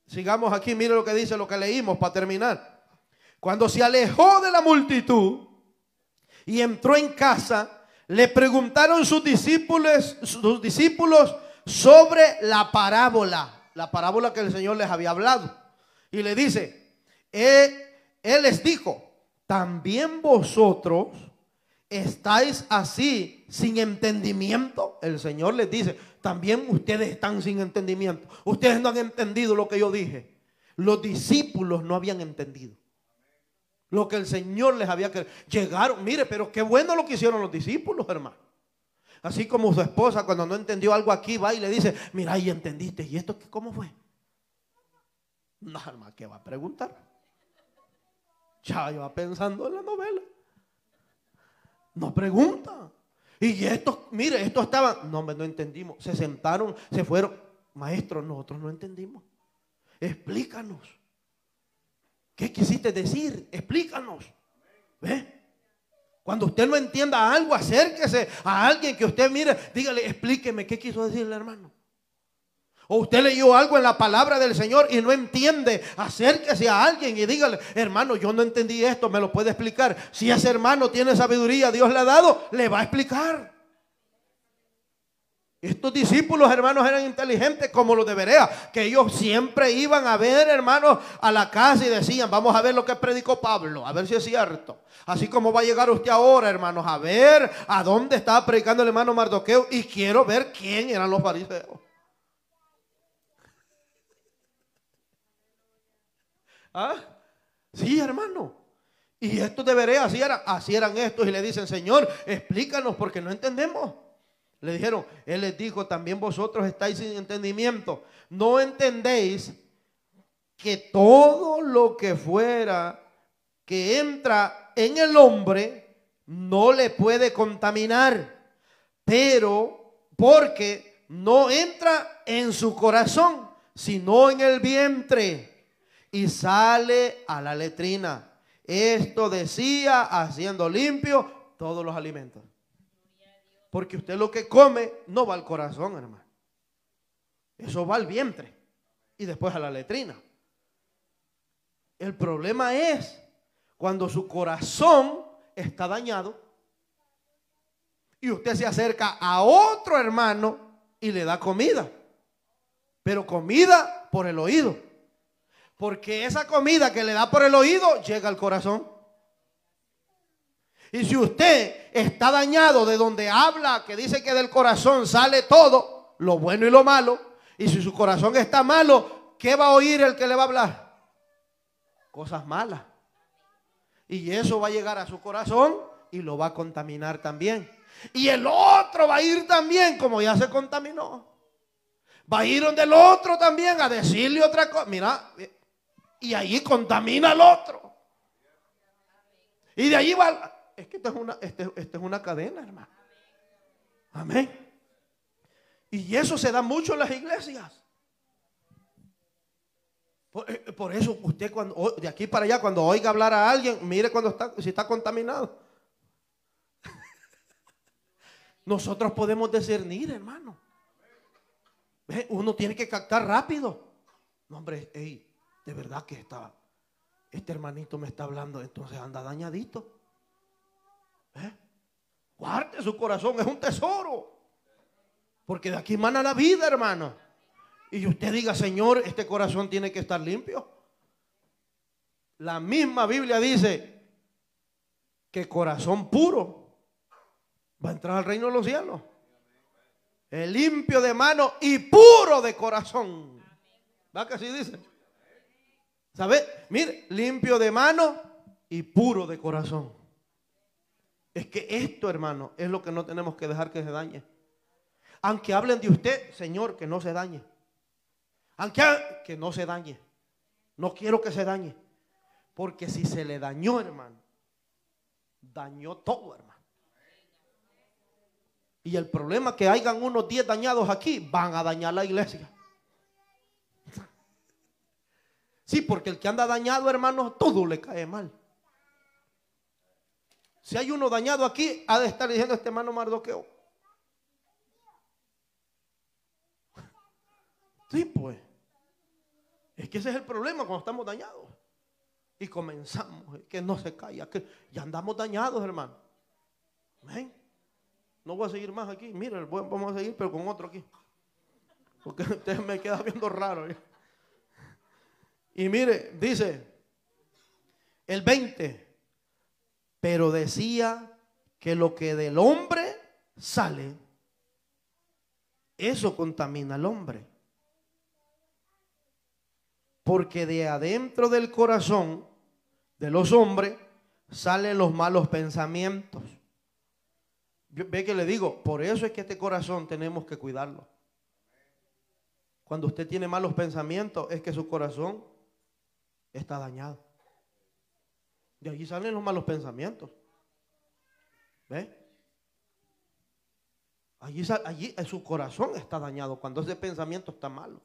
Sigamos aquí, mire lo que dice, lo que leímos para terminar. Cuando se alejó de la multitud y entró en casa, le preguntaron sus discípulos, sus discípulos sobre la parábola, la parábola que el Señor les había hablado. Y le dice, eh, él les dijo, también vosotros estáis así sin entendimiento. El Señor les dice, también ustedes están sin entendimiento. Ustedes no han entendido lo que yo dije. Los discípulos no habían entendido. Lo que el Señor les había querido. Llegaron, mire, pero qué bueno lo que hicieron los discípulos, hermano. Así como su esposa cuando no entendió algo aquí va y le dice, mira, y entendiste, ¿y esto cómo fue? No, hermano, ¿qué va a preguntar? Ya va pensando en la novela. No pregunta. Y estos, mire, estos estaban, no, no entendimos. Se sentaron, se fueron. Maestro, nosotros no entendimos. Explícanos. ¿Qué quisiste decir? Explícanos. ¿Ve? Cuando usted no entienda algo, acérquese a alguien que usted mire, dígale, explíqueme qué quiso decirle, hermano. O usted leyó algo en la palabra del Señor y no entiende, acérquese a alguien y dígale, hermano, yo no entendí esto, me lo puede explicar. Si ese hermano tiene sabiduría, Dios le ha dado, le va a explicar. Estos discípulos, hermanos, eran inteligentes como los de Berea, que ellos siempre iban a ver, hermanos, a la casa y decían, vamos a ver lo que predicó Pablo, a ver si es cierto. Así como va a llegar usted ahora, hermanos, a ver a dónde estaba predicando el hermano Mardoqueo y quiero ver quién eran los fariseos. ¿Ah? Sí, hermano. Y esto debería, así, así eran estos. Y le dicen, Señor, explícanos porque no entendemos. Le dijeron, Él les dijo, también vosotros estáis sin entendimiento. No entendéis que todo lo que fuera que entra en el hombre no le puede contaminar, pero porque no entra en su corazón, sino en el vientre y sale a la letrina. Esto decía haciendo limpio todos los alimentos. Porque usted lo que come no va al corazón, hermano. Eso va al vientre y después a la letrina. El problema es cuando su corazón está dañado y usted se acerca a otro hermano y le da comida. Pero comida por el oído. Porque esa comida que le da por el oído llega al corazón. Y si usted está dañado de donde habla, que dice que del corazón sale todo, lo bueno y lo malo, y si su corazón está malo, ¿qué va a oír el que le va a hablar? Cosas malas. Y eso va a llegar a su corazón y lo va a contaminar también. Y el otro va a ir también como ya se contaminó. Va a ir donde el otro también a decirle otra cosa. Mira, y ahí contamina al otro. Y de ahí va. Es que esto es una, cadena, hermano. Amén. Y eso se da mucho en las iglesias. Por, eh, eso usted cuando de aquí para allá, cuando oiga hablar a alguien, mire cuando está, si está contaminado. Nosotros podemos discernir, hermano. Uno tiene que captar rápido. No, hombre, ey de verdad que está, este hermanito me está hablando, entonces anda dañadito. ¿Eh? su corazón, es un tesoro. Porque de aquí emana la vida, hermano. Y usted diga, Señor, este corazón tiene que estar limpio. La misma Biblia dice que corazón puro va a entrar al reino de los cielos. El limpio de mano y puro de corazón. ¿Va que así dice? ¿Sabes? Mire, limpio de mano y puro de corazón. Es que esto, hermano, es lo que no tenemos que dejar que se dañe. Aunque hablen de usted, Señor, que no se dañe. Aunque que no se dañe. No quiero que se dañe. Porque si se le dañó, hermano, dañó todo, hermano. Y el problema es que hayan unos 10 dañados aquí, van a dañar la iglesia. Sí, porque el que anda dañado, hermano, todo le cae mal. Si hay uno dañado aquí, ha de estar diciendo este hermano Mardoqueo. Sí, pues. Es que ese es el problema cuando estamos dañados. Y comenzamos, que no se calla, que ya andamos dañados, hermano. Amén. No voy a seguir más aquí. Mira, vamos a seguir, pero con otro aquí. Porque ustedes me queda viendo raro. ¿eh? Y mire, dice el 20, pero decía que lo que del hombre sale, eso contamina al hombre. Porque de adentro del corazón de los hombres salen los malos pensamientos. Ve que le digo, por eso es que este corazón tenemos que cuidarlo. Cuando usted tiene malos pensamientos, es que su corazón está dañado. De allí salen los malos pensamientos. ¿Ve? Allí, allí eh, su corazón está dañado cuando ese pensamiento está malo.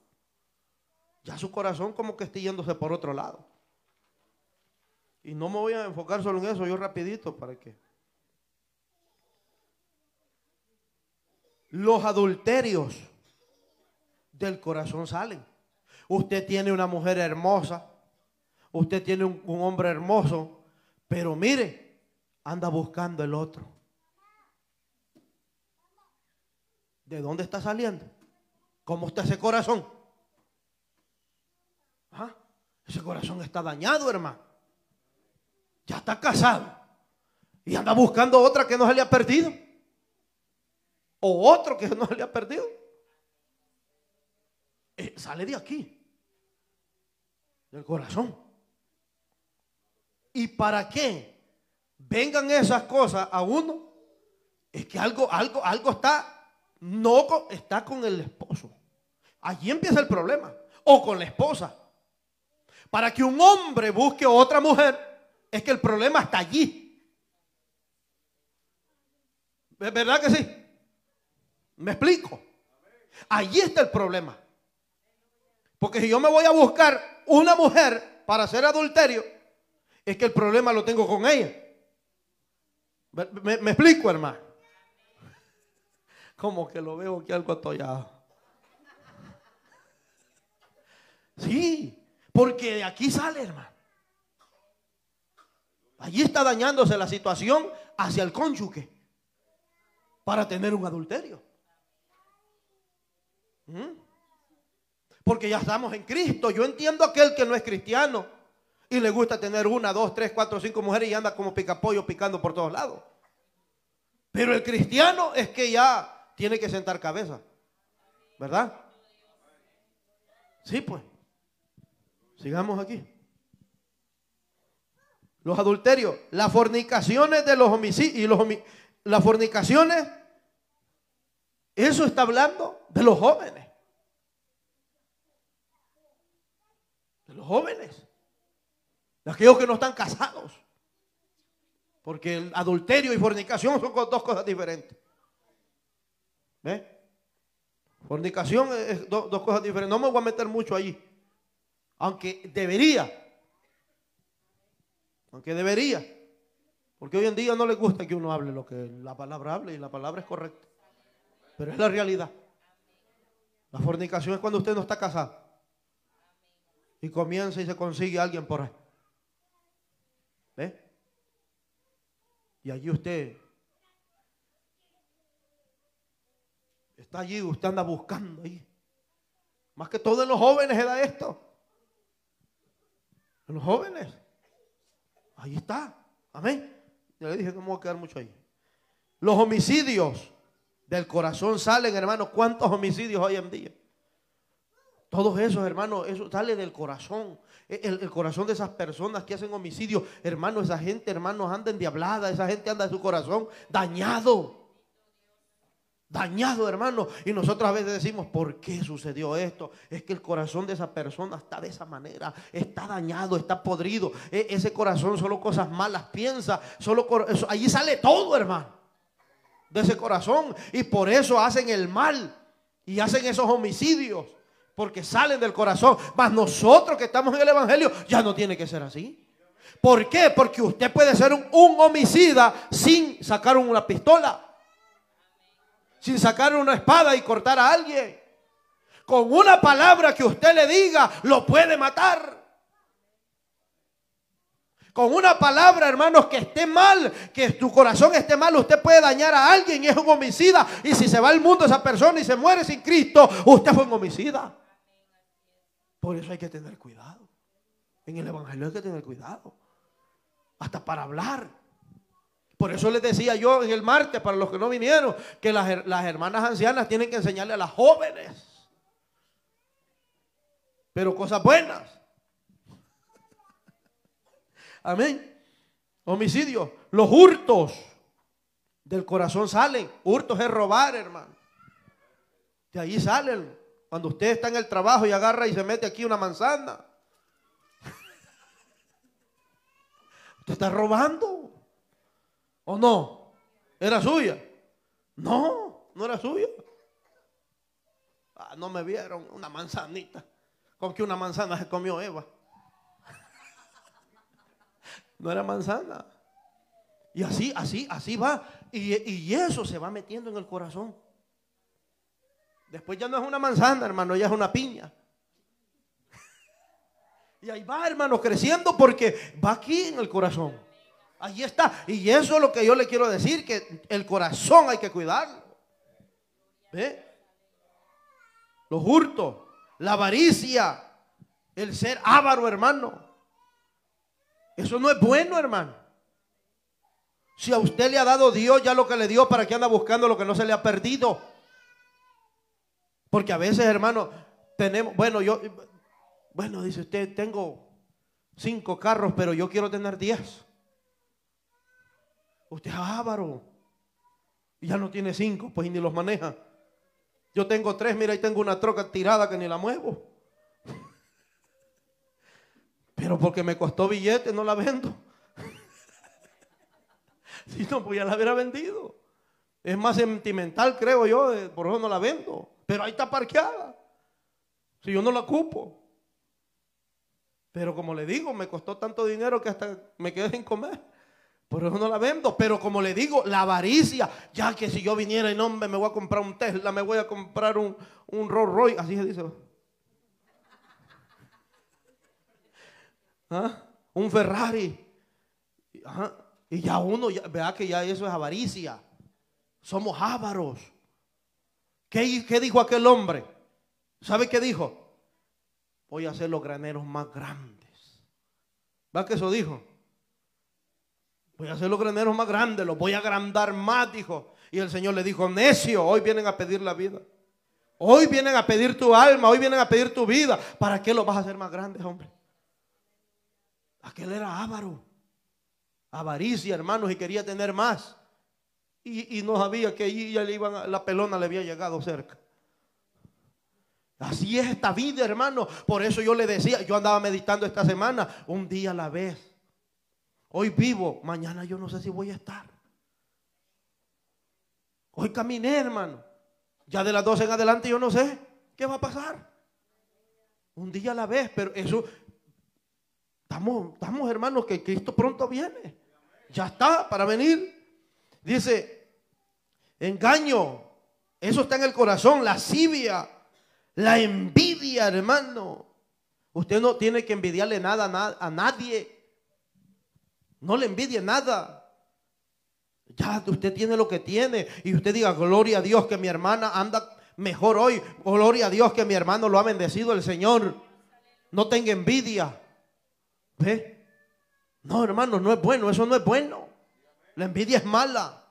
Ya su corazón como que está yéndose por otro lado. Y no me voy a enfocar solo en eso, yo rapidito, ¿para qué? Los adulterios del corazón salen. Usted tiene una mujer hermosa, Usted tiene un, hombre hermoso, pero mire, anda buscando el otro. ¿De dónde está saliendo? ¿Cómo está ese corazón? ¿Ah? Ese corazón está dañado, hermano. Ya está casado. Y anda buscando otra que no se le ha perdido. O otro que no se le ha perdido. Eh, sale de aquí. Del corazón y para qué vengan esas cosas a uno, es que algo, algo, algo está, no está con el esposo. Allí empieza el problema. O con la esposa. Para que un hombre busque otra mujer, es que el problema está allí. ¿Verdad que sí? ¿Me explico? Allí está el problema. Porque si yo me voy a buscar una mujer para hacer adulterio, es que el problema lo tengo con ella. ¿Me, explico, hermano? Como que lo veo aquí algo atollado. Sí, porque de aquí sale, hermano. Allí está dañándose la situación hacia el cónyuge para tener un adulterio. ¿Mm? Porque ya estamos en Cristo. Yo entiendo aquel que no es cristiano y le gusta tener una, dos, tres, cuatro, cinco mujeres y anda como picapollo picando por todos lados. Pero el cristiano es que ya tiene que sentar cabeza, ¿verdad? Sí, pues. Sigamos aquí. Los adulterios, las fornicaciones de los homicidios y los homi las fornicaciones, eso está hablando de los jóvenes. De los jóvenes de aquellos que no están casados. Porque el adulterio y fornicación son dos cosas diferentes. Fornicación es dos cosas diferentes. No me voy a meter mucho allí. Aunque debería. Aunque debería. Porque hoy en día no le gusta que uno hable lo que la palabra hable y la palabra es correcta. Pero es la realidad. La fornicación es cuando usted no está casado. Y comienza y se consigue alguien por ahí. Y allí usted está allí, usted anda buscando ahí. Más que todo en los jóvenes era esto. En los jóvenes. Ahí está. Amén. Yo le dije que no me voy a quedar mucho ahí. Los homicidios del corazón salen, hermanos. ¿Cuántos homicidios hoy en día? Todos esos, hermanos, eso sale del corazón. E, el, corazón de esas personas que hacen homicidio. Hermano, esa gente, hermanos, anda endiablada. Esa gente anda de su corazón dañado. Dañado, hermano. Y nosotros a veces decimos, ¿por qué sucedió esto? Es que el corazón de esa persona está de esa manera. Está dañado, está podrido. E, ese corazón solo cosas malas piensa. Solo allí sale todo, hermano. De ese corazón. Y por eso hacen el mal. Y hacen esos homicidios porque salen del corazón. Mas nosotros que estamos en el Evangelio, ya no tiene que ser así. ¿Por qué? Porque usted puede ser un, un homicida sin sacar una pistola, sin sacar una espada y cortar a alguien. Con una palabra que usted le diga, lo puede matar. Con una palabra, hermanos, que esté mal, que tu corazón esté mal, usted puede dañar a alguien y es un homicida. Y si se va al mundo esa persona y se muere sin Cristo, usted fue un homicida. Por eso hay que tener cuidado. En el Evangelio hay que tener cuidado. Hasta para hablar. Por eso les decía yo en el martes, para los que no vinieron, que las, hermanas ancianas tienen que enseñarle a las jóvenes. Pero cosas buenas. Amén. Homicidio, Los hurtos del corazón salen. Hurtos es robar, hermano. De ahí salen cuando usted está en el trabajo y agarra y se mete aquí una manzana. Usted está robando. ¿O no? ¿Era suya? No, no era suya. Ah, no me vieron una manzanita. Con que una manzana se comió Eva. No era manzana. Y así, así, así va. Y, y eso se va metiendo en el corazón. Después ya no es una manzana, hermano, ya es una piña. Y ahí va, hermano, creciendo porque va aquí en el corazón. Ahí está. Y eso es lo que yo le quiero decir, que el corazón hay que cuidarlo. ¿Ve? Los hurtos, la avaricia, el ser avaro, hermano. Eso no es bueno, hermano. Si a usted le ha dado Dios ya lo que le dio, ¿para qué anda buscando lo que no se le ha perdido? Porque a veces, hermano, tenemos, bueno, yo, bueno, dice usted, tengo cinco carros, pero yo quiero tener diez. Usted es ávaro. Y ya no tiene cinco, pues ni los maneja. Yo tengo tres, mira, y tengo una troca tirada que ni la muevo. Pero porque me costó billete, no la vendo. si no, pues ya la hubiera vendido. Es más sentimental, creo yo, eh, por eso no la vendo. Pero ahí está parqueada. Si yo no la ocupo. Pero como le digo, me costó tanto dinero que hasta me quedé sin comer. Por eso no la vendo. Pero como le digo, la avaricia. Ya que si yo viniera en hombre, me voy a comprar un Tesla, me voy a comprar un, un Rolls Royce. Así se dice. ¿Ah? Un Ferrari. Y ya uno, vea que ya eso es avaricia. Somos ávaros. ¿Qué, dijo aquel hombre? ¿Sabe qué dijo? Voy a hacer los graneros más grandes. ¿Va que eso dijo? Voy a hacer los graneros más grandes, los voy a agrandar más, dijo. Y el Señor le dijo, necio, hoy vienen a pedir la vida. Hoy vienen a pedir tu alma, hoy vienen a pedir tu vida. ¿Para qué lo vas a hacer más grande, hombre? Aquel era ávaro Avaricia, hermanos, y quería tener más. Y, no sabía que ahí ya le iban la pelona le había llegado cerca. Así es esta vida, hermano. Por eso yo le decía, yo andaba meditando esta semana, un día a la vez. Hoy vivo, mañana yo no sé si voy a estar. Hoy caminé, hermano. Ya de las 12 en adelante yo no sé qué va a pasar. Un día a la vez, pero eso, estamos, estamos hermanos que Cristo pronto viene. Ya está para venir. Dice, engaño, eso está en el corazón, la lascivia, la envidia, hermano. Usted no tiene que envidiarle nada a nadie. No le envidie nada. Ya usted tiene lo que tiene y usted diga, gloria a Dios que mi hermana anda mejor hoy. Gloria a Dios que mi hermano lo ha bendecido el Señor. No tenga envidia. ¿Ve? No, hermano, no es bueno, eso no es bueno. La envidia es mala.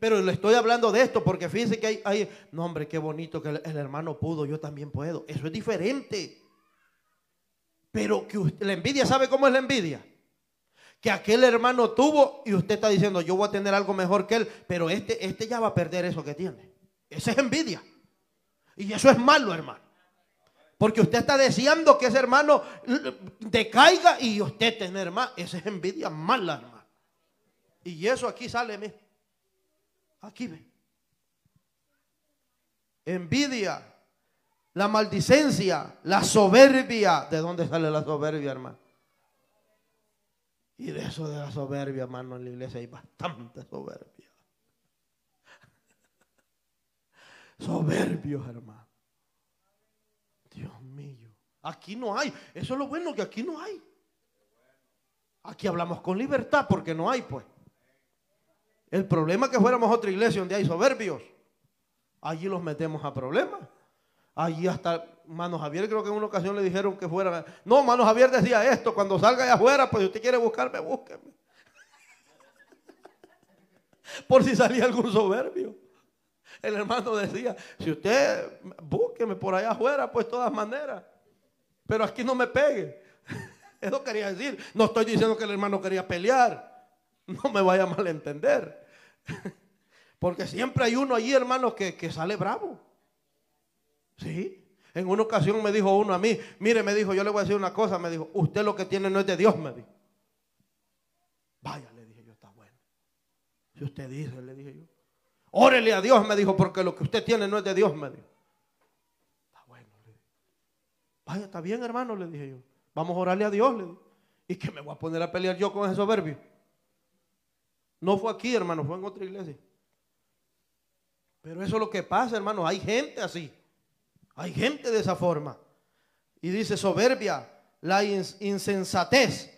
pero le estoy hablando de esto porque fíjense que hay, no hombre, qué bonito que el, hermano pudo, yo también puedo. Eso es diferente. Pero que la envidia, ¿sabe cómo es la envidia? Que aquel hermano tuvo y usted está diciendo, yo voy a tener algo mejor que él, pero este, este ya va a perder eso que tiene. Esa es envidia. Y eso es malo, hermano. Porque usted está deseando que ese hermano decaiga y usted tener más. Esa es envidia mala, hermano. Y eso aquí sale, me. Aquí ve. Envidia, la maldicencia, la soberbia. ¿De dónde sale la soberbia, hermano? Y de eso de la soberbia, hermano, en la iglesia hay bastante soberbia. Soberbios, hermano. Dios mío. Aquí no hay. Eso es lo bueno que aquí no hay. Aquí hablamos con libertad porque no hay, pues. El problema es que fuéramos otra iglesia donde hay soberbios. Allí los metemos a problemas. Allí hasta Mano Javier creo que en una ocasión le dijeron que fuera. No, Mano Javier decía esto, cuando salga allá afuera, pues si usted quiere buscarme, búsqueme. Por si salía algún soberbio. El hermano decía, si usted búsqueme por allá afuera, pues todas maneras. Pero aquí no me pegue. Eso quería decir. No estoy diciendo que el hermano quería pelear. No me vaya a malentender. Porque siempre hay uno allí, hermano que, sale bravo. ¿Sí? En una ocasión me dijo uno a mí, mire, me dijo, yo le voy a decir una cosa, me dijo, usted lo que tiene no es de Dios, me dijo. Vaya, le dije yo, está bueno. Si usted dice, le dije yo. Órele a Dios, me dijo, porque lo que usted tiene no es de Dios, me dijo. Está bueno, le dije. Vaya, está bien, hermano, le dije yo. Vamos a orarle a Dios, le dije. ¿Y que me voy a poner a pelear yo con ese soberbio? No fue aquí, hermano, fue en otra iglesia. Pero eso es lo que pasa, hermano. Hay gente así. Hay gente de esa forma. Y dice soberbia, la insensatez.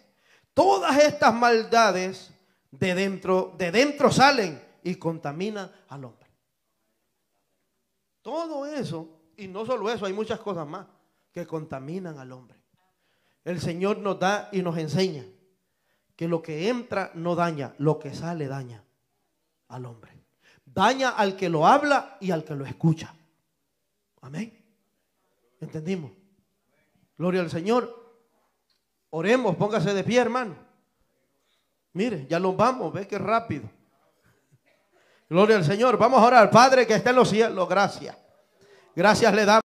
Todas estas maldades de dentro, de dentro salen y contaminan al hombre. Todo eso, y no solo eso, hay muchas cosas más que contaminan al hombre. El Señor nos da y nos enseña que lo que entra no daña, lo que sale daña al hombre. Daña al que lo habla y al que lo escucha. Amén. ¿Entendimos? Gloria al Señor. Oremos, póngase de pie, hermano. Mire, ya nos vamos, ve que rápido. Gloria al Señor. Vamos a orar, Padre que está en los cielos. Gracias. Gracias le damos.